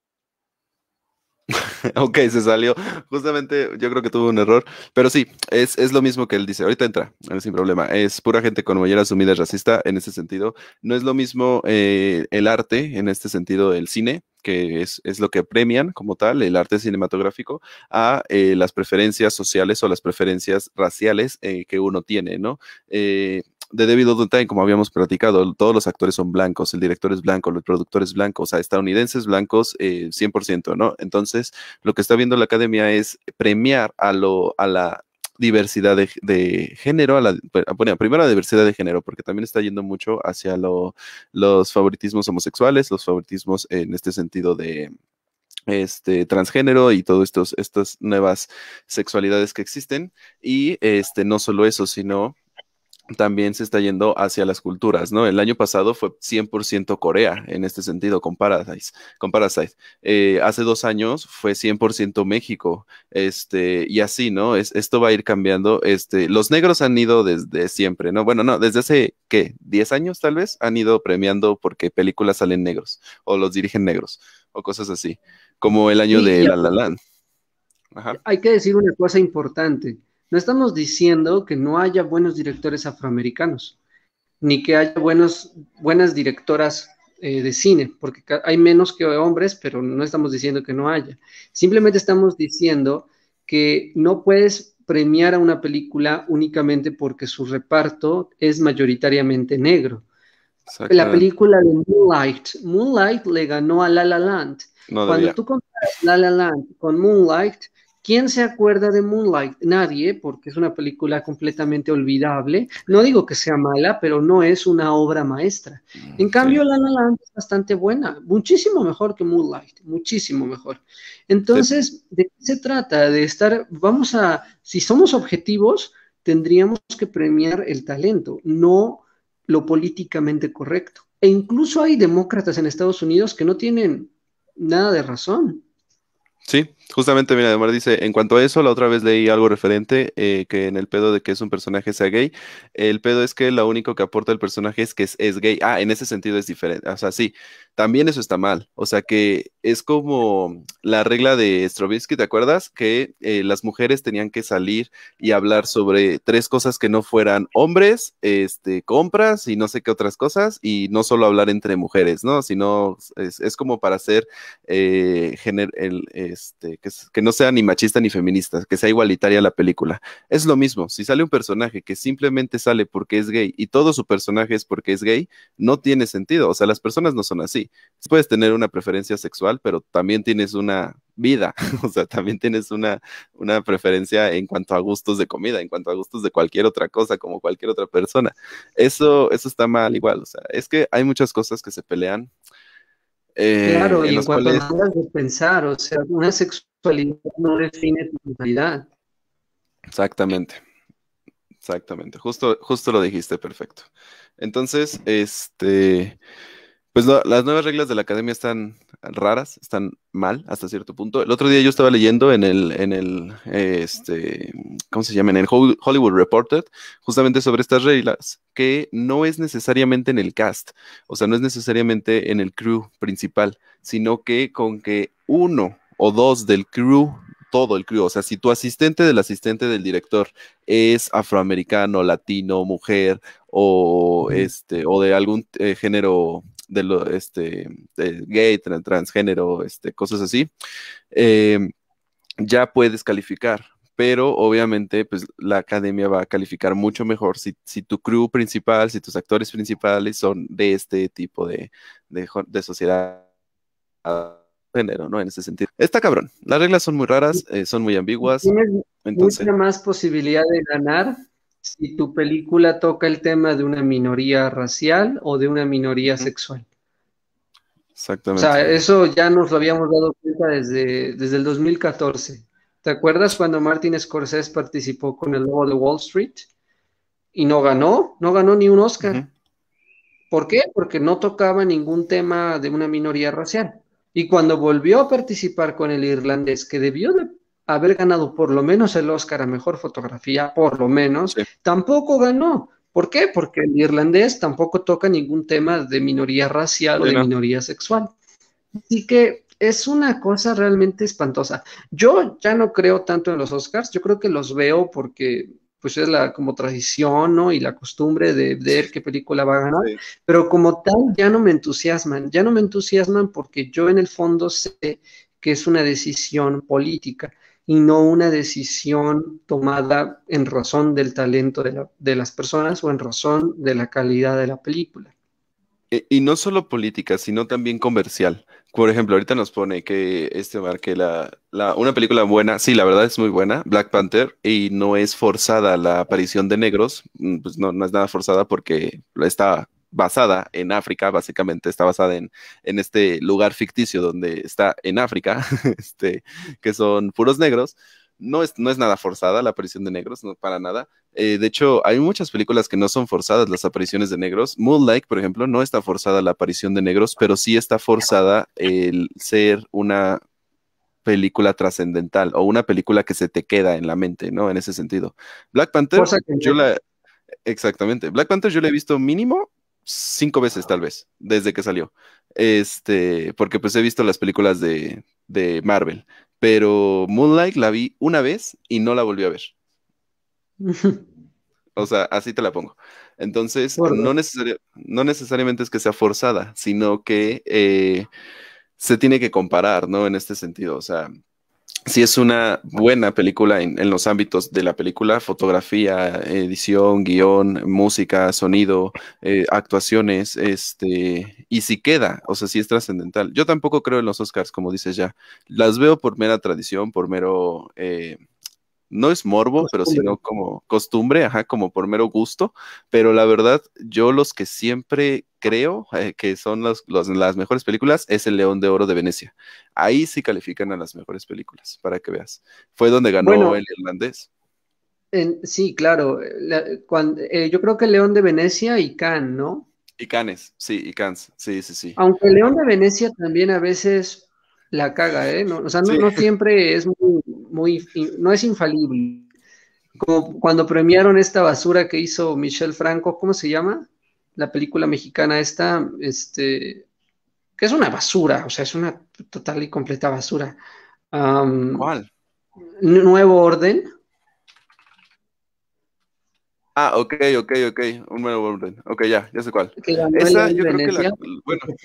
[LAUGHS] ok, se salió. Justamente yo creo que tuvo un error, pero sí, es, es lo mismo que él dice. Ahorita entra, eh, sin problema. Es pura gente con mayor asumida racista en ese sentido. No es lo mismo eh, el arte, en este sentido, el cine, que es, es, lo que premian como tal, el arte cinematográfico, a eh, las preferencias sociales o las preferencias raciales que uno tiene, ¿no? de David Time, como habíamos platicado, todos los actores son blancos, el director es blanco, los productores blancos, o sea, estadounidenses blancos 100%, eh, ¿no? Entonces, lo que está viendo la academia es premiar a, lo, a la diversidad de, género, a la, bueno, primero la diversidad de género, porque también está yendo mucho hacia los favoritismos homosexuales, los favoritismos en este sentido de, este transgénero y todas estas nuevas sexualidades que existen. Y este, no solo eso, sino también se está yendo hacia las culturas, ¿no? El año pasado fue 100% Corea en este sentido con Paradise. Con Parasite. Eh, hace dos años fue 100% México, este, y así, ¿no? esto va a ir cambiando. Este, los negros han ido desde siempre, ¿no? Bueno, no, desde hace, ¿qué? 10 años tal vez han ido premiando porque películas salen negros o los dirigen negros o cosas así, como el año de La La Land. Hay que decir una cosa importante. No estamos diciendo que no haya buenos directores afroamericanos, ni que haya buenas directoras eh, de cine, porque hay menos que hombres, pero no estamos diciendo que no haya. Simplemente estamos diciendo que no puedes premiar a una película únicamente porque su reparto es mayoritariamente negro. La película de Moonlight, Moonlight le ganó a La La Land. Cuando tú comparas La La Land con Moonlight, ¿Quién se acuerda de Moonlight? Nadie, porque es una película completamente olvidable. No digo que sea mala, pero no es una obra maestra. Mm, en cambio, La La Land es bastante buena, muchísimo mejor que Moonlight, muchísimo mejor. Entonces, ¿de qué se trata? De estar, vamos a, si somos objetivos, tendríamos que premiar el talento, no lo políticamente correcto. E incluso hay demócratas en Estados Unidos que no tienen nada de razón Sí, justamente, mira, además dice, en cuanto a eso, la otra vez leí algo referente eh, que en el pedo de que es un personaje sea gay, el pedo es que lo único que aporta el personaje es que es, es gay. Ah, en ese sentido es diferente, o sea, sí, también eso está mal. O sea que es como la regla de Stravinsky, ¿te acuerdas? Que eh, las mujeres tenían que salir y hablar sobre tres cosas que no fueran hombres, este, compras y no sé qué otras cosas, y no solo hablar entre mujeres, ¿no? Sino es, es como para hacer eh, el, este, que, que, no sea ni machista ni feminista, que sea igualitaria la película. Es lo mismo, si sale un personaje que simplemente sale porque es gay y todo su personaje es porque es gay, no tiene sentido. O sea, las personas no son así. Pues puedes tener una preferencia sexual, pero también tienes una vida, [LAUGHS] o sea, también tienes una, una preferencia en cuanto a gustos de comida, en cuanto a gustos de cualquier otra cosa, como cualquier otra persona. Eso, eso está mal igual, o sea, es que hay muchas cosas que se pelean. Eh, claro, y en cuanto a pensar, o sea, una sexualidad no define tu mentalidad. Exactamente. Exactamente, justo, justo lo dijiste, perfecto. Entonces, este, pues las nuevas reglas de la academia están raras, están mal hasta cierto punto. El otro día yo estaba leyendo en el, en el, este, ¿cómo se llama? En el Hollywood Reporter, justamente sobre estas reglas, que no es necesariamente en el cast, o sea, no es necesariamente en el crew principal, sino que con que uno o dos del crew todo el crew. O sea, si tu asistente del asistente del director es afroamericano, latino, mujer o este o de algún eh, género de lo, este, gay, transgénero, este, cosas así, eh, ya puedes calificar. Pero obviamente, pues la academia va a calificar mucho mejor si, tu crew principal, si tus actores principales son de este tipo de, de sociedad género, ¿no? En ese sentido. Está cabrón. Las reglas son muy raras, eh, son muy ambiguas. entonces... mucha más posibilidad de ganar si tu película toca el tema de una minoría racial o de una minoría sexual. Exactamente. O sea, eso ya nos lo habíamos dado cuenta desde, desde el 2014. ¿Te acuerdas cuando Martin Scorsese participó con el Lobo de Wall Street? Y no ganó, no ganó ni un Oscar. ¿Por qué? Porque no tocaba ningún tema de una minoría racial. Y cuando volvió a participar con el irlandés, que debió de haber ganado por lo menos el Oscar a Mejor Fotografía, por lo menos, tampoco ganó. ¿Por qué? Porque el irlandés tampoco toca ningún tema de minoría racial o de minoría sexual. Así que es una cosa realmente espantosa. Yo ya no creo tanto en los Oscars, yo creo que los veo porque pues es la como tradición, Y la costumbre de ver qué película va a ganar, pero como tal ya no me entusiasman, ya no me entusiasman porque yo en el fondo sé que es una decisión política y no una decisión tomada en razón del talento de, las personas o en razón de la calidad de la película. E, y, no solo política, sino también comercial. Por ejemplo, ahorita nos pone que este que la, una película buena, sí, la verdad es muy buena, Black Panther, y no es forzada la aparición de negros, mm, pues no, no es nada forzada porque está basada en África, básicamente está basada en, en este lugar ficticio donde está en África, [LAUGHS] este, que son puros negros. No es, no es nada forzada la aparición de negros, no para nada. Eh, de hecho, hay muchas películas que no son forzadas las apariciones de negros. Moonlight, por ejemplo, no está forzada la aparición de negros, pero sí está forzada el ser una película trascendental o una película que se te queda en la mente, ¿no? En ese sentido. Black Panther, Exactamente. Black Panther yo la he visto mínimo cinco veces tal vez, desde que salió. Este, porque pues he visto las películas de, de Marvel, pero Moonlight la vi una vez y no la volví a ver. [LAUGHS] O sea, así te la pongo. Entonces, no, no necesariamente es que sea forzada, sino que eh, se tiene que comparar, ¿no? En este sentido, o sea, si es una buena película en, los ámbitos de la película, fotografía, edición, guión, música, sonido, eh, actuaciones, este, y si queda, o sea, si es trascendental. Yo tampoco creo en los Oscars, como dices ya, las veo por mera tradición, por mero... Eh, no es morbo, pero sino como costumbre, ajá, como por mero gusto, pero la verdad, yo los que siempre creo eh, que son las mejores películas es El León de Oro de Venecia. Ahí sí califican a las mejores películas, para que veas. Fue donde ganó el irlandés. sí, claro. Eh, yo creo que León de Venecia y Cannes, ¿no? Y Cannes, sí, y Cannes, sí, sí, sí. Aunque el León de Venecia también a veces la caga, ¿eh? o sea, no siempre es muy, muy, no es infalible. Como cuando premiaron esta basura que hizo Michelle Franco, ¿cómo se llama? La película mexicana esta, este, que es una basura, o sea, es una total y completa basura. ¿Cuál? Nuevo orden. Ah, ok, ok, ok, un nuevo orden. Ok, ya, ya sé cuál. Esa, yo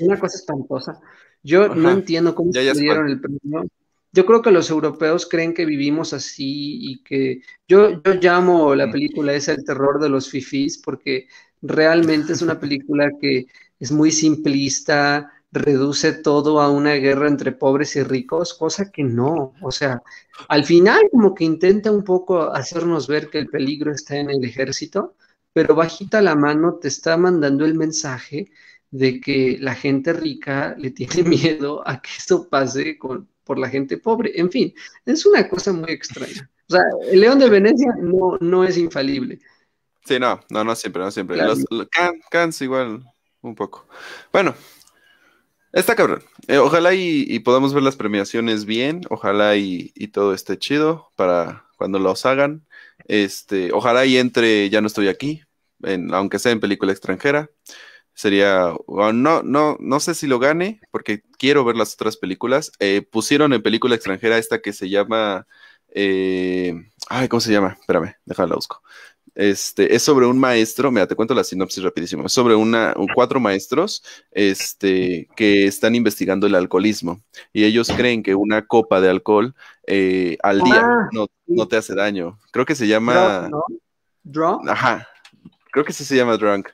Una cosa espantosa. Yo no entiendo cómo se dieron el premio yo creo que los europeos creen que vivimos así y que yo, yo llamo la película esa el terror de los fifis porque realmente es una película que es muy simplista, reduce todo a una guerra entre pobres y ricos, cosa que no, o sea, al final como que intenta un poco hacernos ver que el peligro está en el ejército, pero bajita la mano te está mandando el mensaje de que la gente rica le tiene [LAUGHS] miedo a que esto pase con, por la gente pobre. En fin, es una cosa muy extraña. O sea, el león de Venecia no, no es infalible. Sí, no, no, no siempre, no siempre. cans igual, un poco. Bueno, Está cabrón. Eh, ojalá y, podamos ver las premiaciones bien. Ojalá y, todo esté chido para cuando los hagan. Este, ojalá y entre Ya no estoy aquí, en, aunque sea en película extranjera sería, no, no, no sé si lo gane, porque quiero ver las otras películas. Eh, pusieron en película extranjera esta que se llama, eh, ay, ¿cómo se llama? Espérame, déjala busco. Este, es sobre un maestro, mira, te cuento la sinopsis rapidísimo, es sobre una, cuatro maestros este, que están investigando el alcoholismo y ellos creen que una copa de alcohol eh, al día ah. no, te hace daño. Creo que se llama... Ajá, creo que sí se llama Drunk.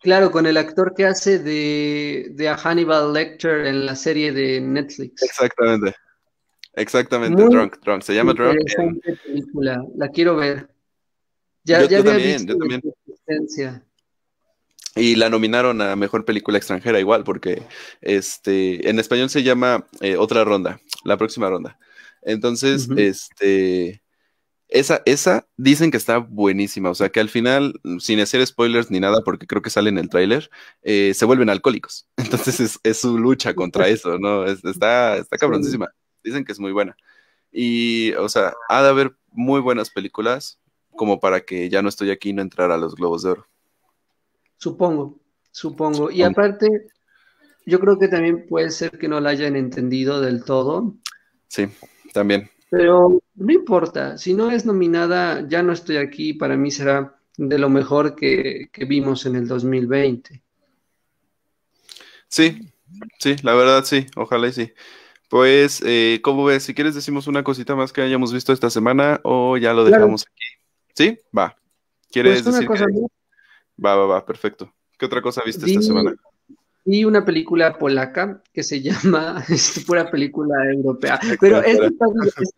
Claro, con el actor que hace de, a Hannibal Lecter en la serie de Netflix. Exactamente. Exactamente, Drunk, Drunk. Se llama Drunk. película, la quiero ver. Ya, yo, ya yo también, yo también. Y la nominaron a mejor película extranjera igual, porque este, en español se llama eh, Otra Ronda, la próxima ronda. Entonces, este, esa, esa dicen que está buenísima, o sea que al final, sin hacer spoilers ni nada, porque creo que sale en el tráiler, eh, se vuelven alcohólicos. [LAUGHS] Entonces es, su lucha contra [LAUGHS] eso, ¿no? está, está Dicen que es muy buena. Y, o sea, ha de haber muy buenas películas como para que ya no estoy aquí y no entrar a los Globos de Oro. supongo. supongo. Y aparte, yo creo que también puede ser que no la hayan entendido del todo. Sí, también. Pero no importa, si no es nominada, ya no estoy aquí, para mí será de lo mejor que, vimos en el 2020. Sí, sí, la verdad sí, ojalá y sí. Pues, eh, ¿cómo ves? Si quieres decimos una cosita más que hayamos visto esta semana o ya lo dejamos aquí. ¿Sí? Va. ¿Quieres pues decir? Va, va, va, perfecto. ¿Qué otra cosa viste esta semana? y una película polaca que se [LAUGHS] llama, es pura película europea, pero esta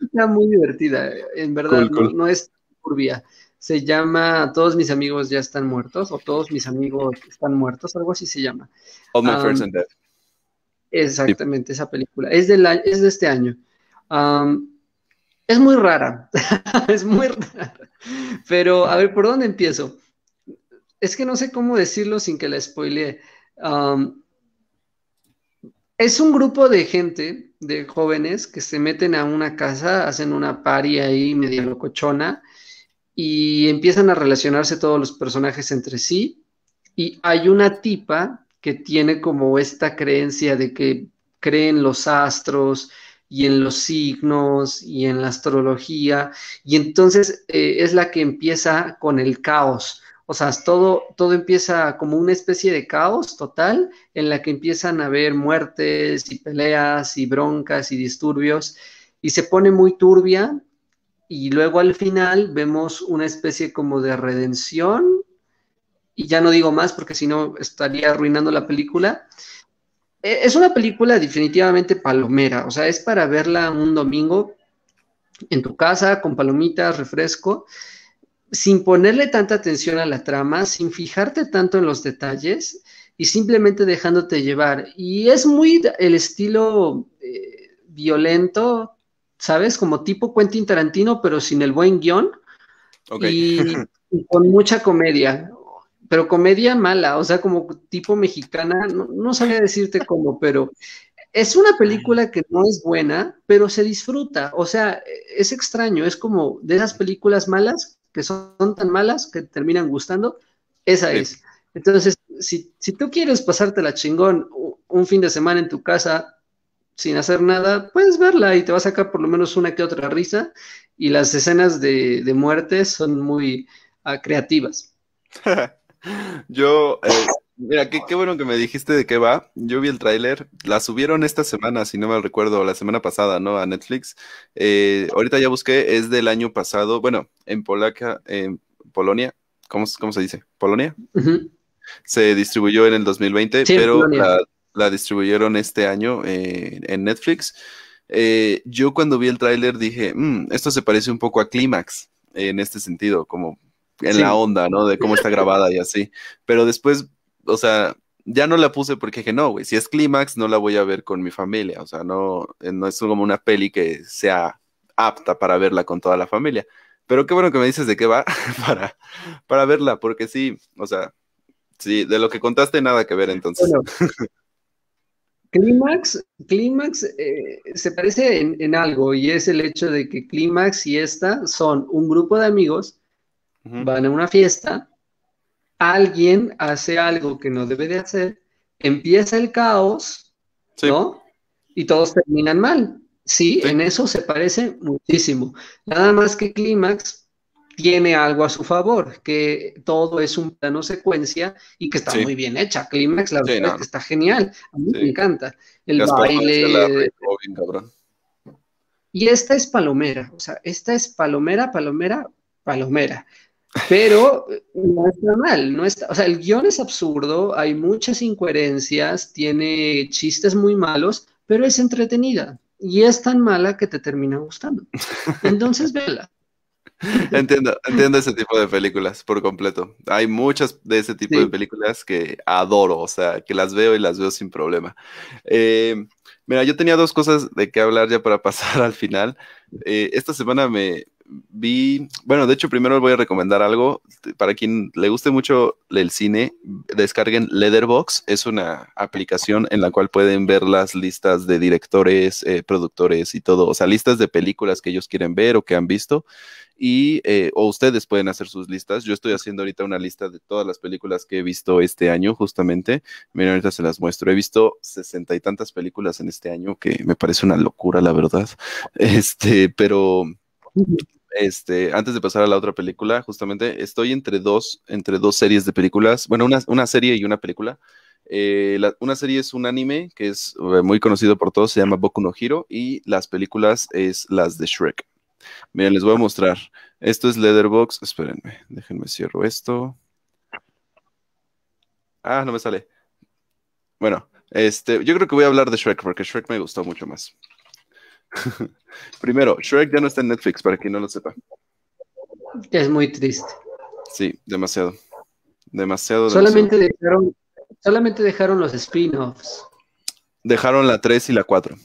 está, muy divertida, en verdad, No, es turbia. Se llama Todos mis amigos ya están muertos o Todos mis amigos están muertos, algo así se llama. All my friends and dead. Exactamente, esa película. Es, del, es de este año. es muy rara, [LAUGHS] es muy rara. Pero, a ver, ¿por dónde empiezo? Es que no sé cómo decirlo sin que la spoilee es un grupo de gente, de jóvenes, que se meten a una casa, hacen una party ahí medio locochona y empiezan a relacionarse todos los personajes entre sí. Y hay una tipa que tiene como esta creencia de que creen los astros y en los signos y en la astrología. Y entonces eh, es la que empieza con el caos o sea, todo, todo empieza como una especie de caos total en la que empiezan a haber muertes y peleas y broncas y disturbios y se pone muy turbia y luego al final vemos una especie como de redención y ya no digo más porque si no estaría arruinando la película. E, es una película definitivamente palomera, o sea, es para verla un domingo en tu casa con palomitas, refresco sin ponerle tanta atención a la trama, sin fijarte tanto en los detalles y simplemente dejándote llevar. Y es muy el estilo eh, violento, ¿sabes? Como tipo Quentin Tarantino, pero sin el buen guión y, [LAUGHS] con mucha comedia. Pero comedia mala, o sea, como tipo mexicana, no, no sabía decirte cómo, pero es una película que no es buena, pero se disfruta. O sea, e, es extraño, es como de esas películas malas que son tan malas que terminan gustando, esa es. Entonces, si, tú quieres pasarte la chingón un fin de semana en tu casa sin hacer nada, puedes verla y te va a sacar por lo menos una que otra risa. Y las escenas de, de muerte son muy ah, creativas. [LAUGHS] Yo eh, Mira, qué, bueno que me dijiste de qué va. Yo vi el tráiler, la subieron esta semana, si no me recuerdo, la semana pasada, ¿no? A Netflix. Eh, ahorita ya busqué, es del año pasado, bueno, en Polaca, en Polonia, ¿cómo, cómo se dice? ¿Polonia? Se distribuyó en el 2020, pero la, distribuyeron este año eh, en Netflix. Eh, yo cuando vi el tráiler dije, mm, esto se parece un poco a Clímax, en este sentido, como en la onda, ¿no? De cómo está grabada y así. Pero después o sea, ya no la puse porque dije, no, güey, si es clímax, no la voy a ver con mi familia. O sea, no, eh, no es como una peli que sea apta para verla con toda la familia. Pero qué bueno que me dices de qué va [LAUGHS] para, para verla, porque sí, o sea, sí, de lo que contaste nada que ver entonces. [LAUGHS] clímax, clímax eh, se parece en, algo y es el hecho de que clímax y esta son un grupo de amigos, van a una fiesta alguien hace algo que no debe de hacer, empieza el caos, ¿no? Y todos terminan mal. Sí, en eso se parece muchísimo. Nada más que Clímax tiene algo a su favor, que todo es un plano secuencia y que está muy bien hecha. Clímax, la verdad, está genial. A mí me encanta. El baile. Y esta es palomera, o sea, esta es palomera, palomera, palomera. Pero eh, no está mal, no está, o sea, el guión es absurdo, hay muchas incoherencias, tiene chistes muy malos, pero es entretenida y es tan mala que te termina gustando. Entonces, vela. [LAUGHS] Entiendo, entiendo ese tipo de películas por completo. Hay muchas de ese tipo de películas que adoro, o sea, que las veo y las veo sin problema. Eh, mira, yo tenía dos cosas de qué hablar ya para [LAUGHS] pasar al final. Eh, esta semana me, vi, bueno, de hecho primero les voy a recomendar algo, para quien le guste mucho el cine, descarguen Leatherbox, es una aplicación en la cual pueden ver las listas de directores, eh, productores y todo, o sea, listas de películas que ellos quieren ver o que han visto, y eh, o ustedes pueden hacer sus listas, yo estoy haciendo ahorita una lista de todas las películas que he visto este año, justamente, miren, ahorita se las muestro, he visto sesenta y tantas películas en este año, que me parece una locura, la verdad, [LAUGHS] este, pero este, antes de pasar a la otra película, justamente estoy entre dos, entre dos series de películas, bueno, una, serie y una película. Eh, una serie es un anime que es eh, muy conocido por todos, se llama Boku no Hiro, y las películas es las de Shrek. Miren, les voy a mostrar. Esto es Leatherbox. Espérenme, déjenme cierro esto. Ah, no me sale. Bueno, este, yo creo que voy a hablar de Shrek porque Shrek me gustó mucho más. [LAUGHS] Primero, Shrek ya no está en Netflix, para quien no lo sepa. Es muy triste. Sí, demasiado. Demasiado. Solamente, dejaron, solamente dejaron los spin-offs. Dejaron la 3 y la 4.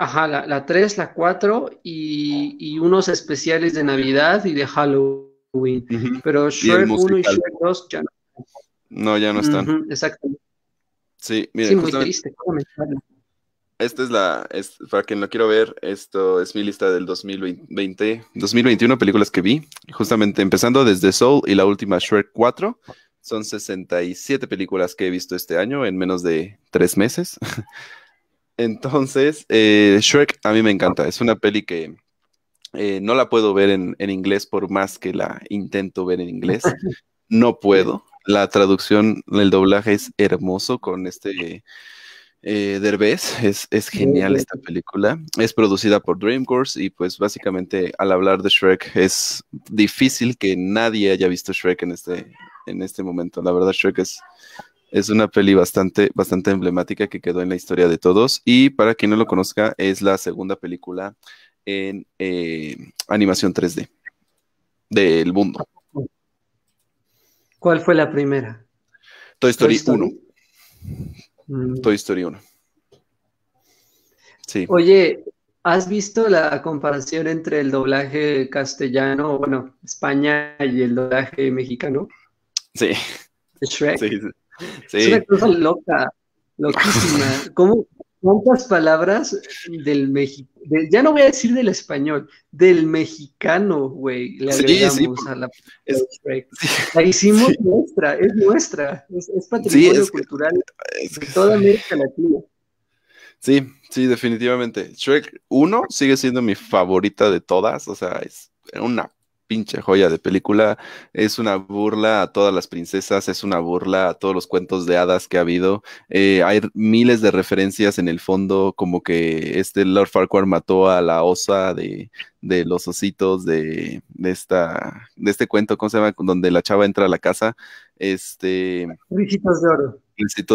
Ajá, la, 3, la 4 y, unos especiales de Navidad y de Halloween. Pero Shrek 1 y Shrek 2 ya no. No, ya no están. Exacto. Sí, mira, sí, muy me triste esta es la, para quien lo quiero ver, esto es mi lista del 2020, 2021 películas que vi, justamente empezando desde Soul y la última Shrek 4. Son 67 películas que he visto este año en menos de tres meses. [LAUGHS] Entonces, eh, Shrek a mí me encanta. Es una peli que eh, no la puedo ver en, en inglés por más que la intento ver en inglés. [LAUGHS] No puedo. La traducción, el doblaje es hermoso con este eh, Derbez. Es, genial esta película. Es producida por DreamWorks y pues básicamente al hablar de Shrek es difícil que nadie haya visto Shrek en este, en este momento. La verdad Shrek es, es una peli bastante, bastante emblemática que quedó en la historia de todos y para quien no lo conozca es la segunda película en eh, animación 3D del mundo. ¿Cuál fue la primera? Toy Story, Toy Story. 1. Toda Toy Sí. Oye, ¿has visto la comparación entre el doblaje castellano, bueno, España y el doblaje mexicano? Sí. Shrek. Sí, Es una cosa loca, loquísima. ¿Cómo, cuántas palabras del México, ya no voy a decir del español, del mexicano, güey, le agregamos a la... [LAUGHS] la hicimos nuestra, es nuestra, es, patrimonio cultural de toda América Latina. Sí, sí, definitivamente. Shrek 1 sigue siendo mi favorita de todas, o sea, es una pinche joya de película. Es una burla a todas las princesas, es una burla a todos los cuentos de hadas que ha habido. Eh, hay miles de referencias en el fondo, como que este Lord Farquhar mató a la osa de, los ositos de, esta, de este cuento, ¿cómo se llama? Donde la chava entra a la casa. Este. de oro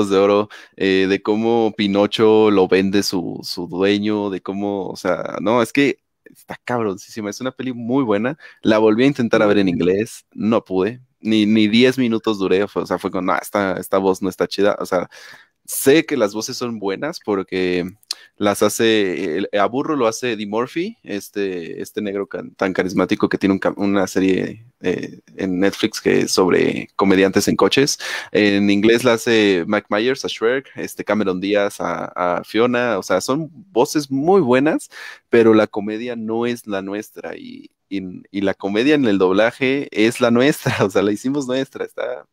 de oro, eh, de cómo Pinocho lo vende su dueño, de cómo, o sea, no, es que está cabroncísima. Es una peli muy buena. La volví a intentar ver en inglés, no pude. Ni, ni 10 minutos duré, o sea, fue con, no, ah, esta, esta voz no está chida. O sea, sé que las voces son buenas porque las hace, el, lo hace Eddie Murphy, este, este negro tan carismático que tiene una serie eh, en Netflix que es sobre comediantes en coches. En inglés la hace Mike Myers a Shrek, este Cameron Díaz a, Fiona, o sea, son voces muy buenas, pero la comedia no es la nuestra y, y la comedia en el doblaje es la nuestra, [LAUGHS] o sea, la hicimos nuestra, está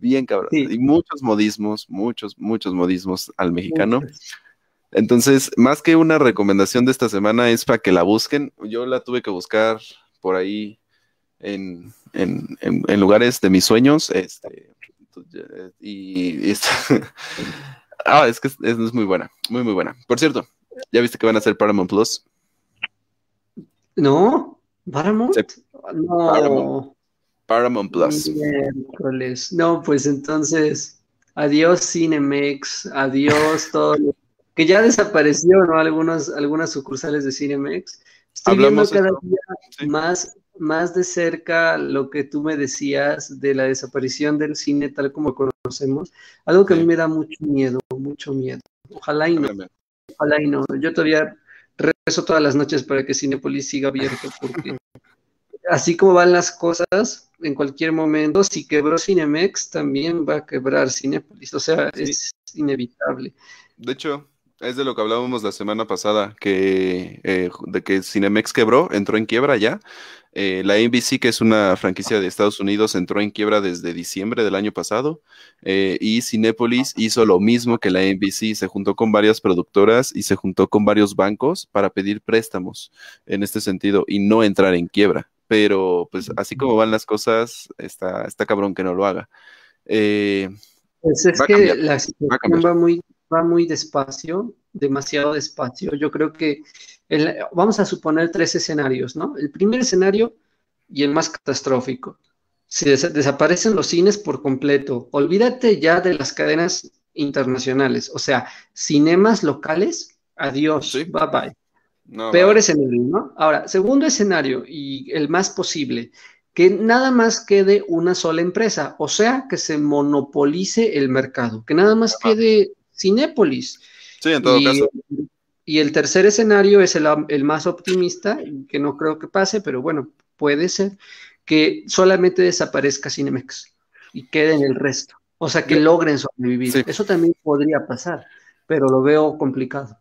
bien cabrón. Y muchos modismos, muchos, muchos modismos al mexicano. Entonces, más que una recomendación de esta semana es para que la busquen. Yo la tuve que buscar por ahí en, lugares de mis sueños. Este, y, [LAUGHS] ah, es que es, muy buena, muy, muy buena. Por cierto, ¿ya viste que van a hacer Paramount Plus? No, Paramount. No. Paramount. Paramount Plus. No, pues entonces, adiós Cinemex, adiós [LAUGHS] todo. que ya desapareció, ¿no? algunas sucursales de Cinemex. Estoy viendo cada día más, más de cerca lo que tú me decías de la desaparición del cine tal como conocemos. Algo que a mí me da mucho miedo, mucho miedo. Ojalá y no. Ojalá y no. Yo todavía rezo todas las noches para que Cinepolis siga abierto porque [LAUGHS] así como van las cosas, en cualquier momento, si quebró Cinemex, también va a quebrar Cinepolis. O sea, es inevitable. De hecho, es de lo que hablábamos la semana pasada, que eh, de que Cinemex quebró, entró en quiebra ya. Eh, la NBC, que es una franquicia de Estados Unidos, entró en quiebra desde diciembre del año pasado. Eh, y Cinepolis hizo lo mismo que la NBC, se juntó con varias productoras y se juntó con varios bancos para pedir préstamos en este sentido y no entrar en quiebra pero pues así como van las cosas, está, está cabrón que no lo haga. Eh, pues es que la situación va, muy, va muy despacio, demasiado despacio. Yo creo que vamos a suponer tres escenarios, ¿no? El primer escenario y el más catastrófico. Si desaparecen los cines por completo, olvídate ya de las cadenas internacionales, o sea, cinemas locales, adiós, bye bye. Peor escenario, ¿no? Ahora, segundo escenario y el más posible, que nada más quede una sola empresa, o sea, que se monopolice el mercado, que nada más quede Cinépolis. Sí, en todo y, caso. Y el tercer escenario es el, más optimista, que no creo que pase, pero bueno, puede ser, que solamente desaparezca Cinemex y quede en el resto. O sea, que logren sobrevivir. Eso también podría pasar, pero lo veo complicado.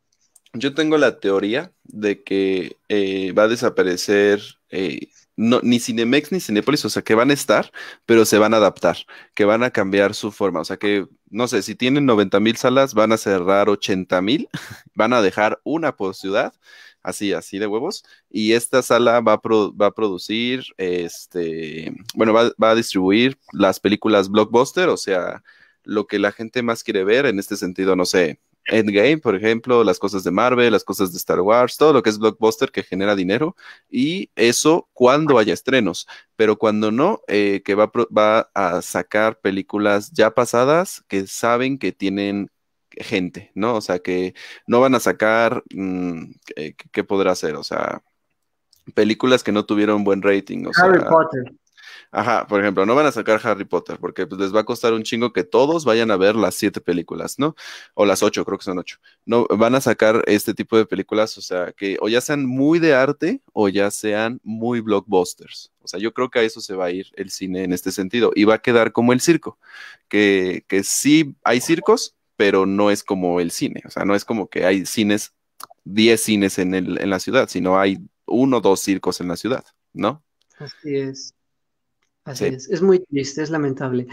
Yo tengo la teoría de que eh, va a desaparecer eh, ni Cinemex ni Cinepolis, o sea, que van a estar, pero se van a adaptar, que van a cambiar su forma. O sea, que, no sé, si tienen 90 mil salas, van a cerrar 80 mil, [LAUGHS] van a dejar una por ciudad, así, así de huevos. Y esta sala va a, va a producir, este, bueno, va, va a distribuir las películas blockbuster, o sea, lo que la gente más quiere ver en este sentido, no sé, Endgame, por ejemplo, las cosas de Marvel, las cosas de Star Wars, todo lo que es blockbuster que genera dinero y eso cuando haya estrenos, pero cuando no, eh, que va, va a sacar películas ya pasadas que saben que tienen gente, ¿no? O sea, que no van a sacar, mm, eh, ¿qué, podrá hacer? O sea, películas que no tuvieron buen rating. O Harry Potter. Ajá, por ejemplo, no van a sacar Harry Potter porque pues, les va a costar un chingo que todos vayan a ver las siete películas, ¿no? O las ocho, creo que son ocho. No, van a sacar este tipo de películas, o sea, que o ya sean muy de arte o ya sean muy blockbusters. O sea, yo creo que a eso se va a ir el cine en este sentido y va a quedar como el circo, que, que sí hay circos, pero no es como el cine, o sea, no es como que hay cines, diez cines en, el, en la ciudad, sino hay uno o dos circos en la ciudad, ¿no? Así es. Así es, es muy triste, es lamentable.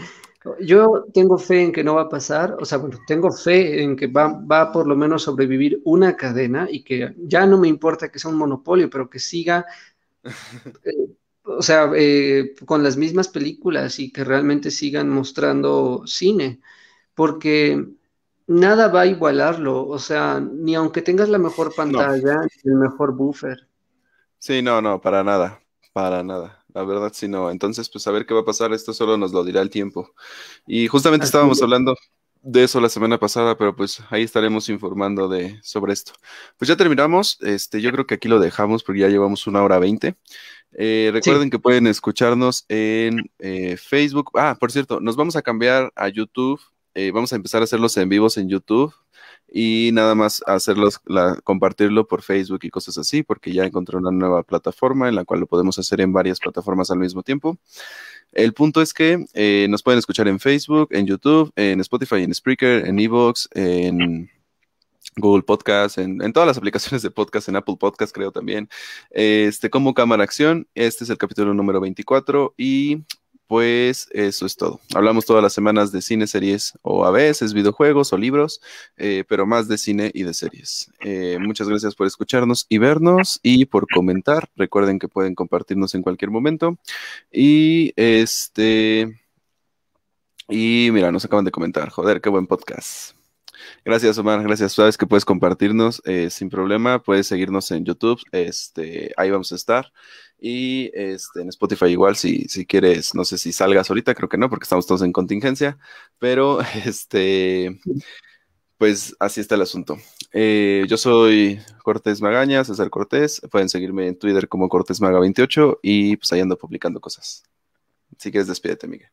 Yo tengo fe en que no va a pasar, o sea, bueno, tengo fe en que va, va por lo menos sobrevivir una cadena y que ya no me importa que sea un monopolio, pero que siga, [LAUGHS] eh, o sea, eh, con las mismas películas y que realmente sigan mostrando cine, porque nada va a igualarlo, o sea, ni aunque tengas la mejor pantalla, ni el mejor buffer. Sí, no, no, para nada, para nada. La verdad, si no. Entonces, pues a ver qué va a pasar. Esto solo nos lo dirá el tiempo. Y justamente estábamos hablando de eso la semana pasada, pero pues ahí estaremos informando de, sobre esto. Pues ya terminamos. Este, yo creo que aquí lo dejamos porque ya llevamos una hora veinte. Eh, recuerden que pueden escucharnos en eh, Facebook. Ah, por cierto, nos vamos a cambiar a YouTube. Eh, vamos a empezar a hacerlos en vivos en YouTube y nada más hacerlos, compartirlo por Facebook y cosas así, porque ya encontré una nueva plataforma en la cual lo podemos hacer en varias plataformas al mismo tiempo. El punto es que eh, nos pueden escuchar en Facebook, en YouTube, en Spotify, en Spreaker, en Evox, en Google Podcast, en, en, todas las aplicaciones de podcast, en Apple Podcast creo también. Este, como Cámara Acción, este es el capítulo número 24 y pues eso es todo. Hablamos todas las semanas de cine, series o a veces videojuegos o libros, eh, pero más de cine y de series. Eh, muchas gracias por escucharnos y vernos y por comentar. Recuerden que pueden compartirnos en cualquier momento. Y este. Y mira, nos acaban de comentar. Joder, qué buen podcast. Gracias, Omar. Gracias. Sabes que puedes compartirnos eh, sin problema. Puedes seguirnos en YouTube. Este, ahí vamos a estar. Y este, en Spotify igual, si, si quieres, no sé si salgas ahorita, creo que no, porque estamos todos en contingencia, pero [LAUGHS] este, pues así está el asunto. Eh, yo soy Cortés Magaña, César Cortés, pueden seguirme en Twitter como Cortés Maga28 y pues ahí ando publicando cosas. Si quieres, despídete, Miguel.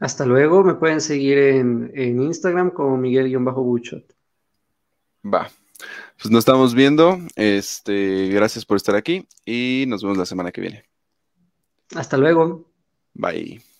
Hasta luego, me pueden seguir en, en Instagram como Miguel-Buchot. Va. Pues nos estamos viendo. Este, gracias por estar aquí y nos vemos la semana que viene. Hasta luego. Bye.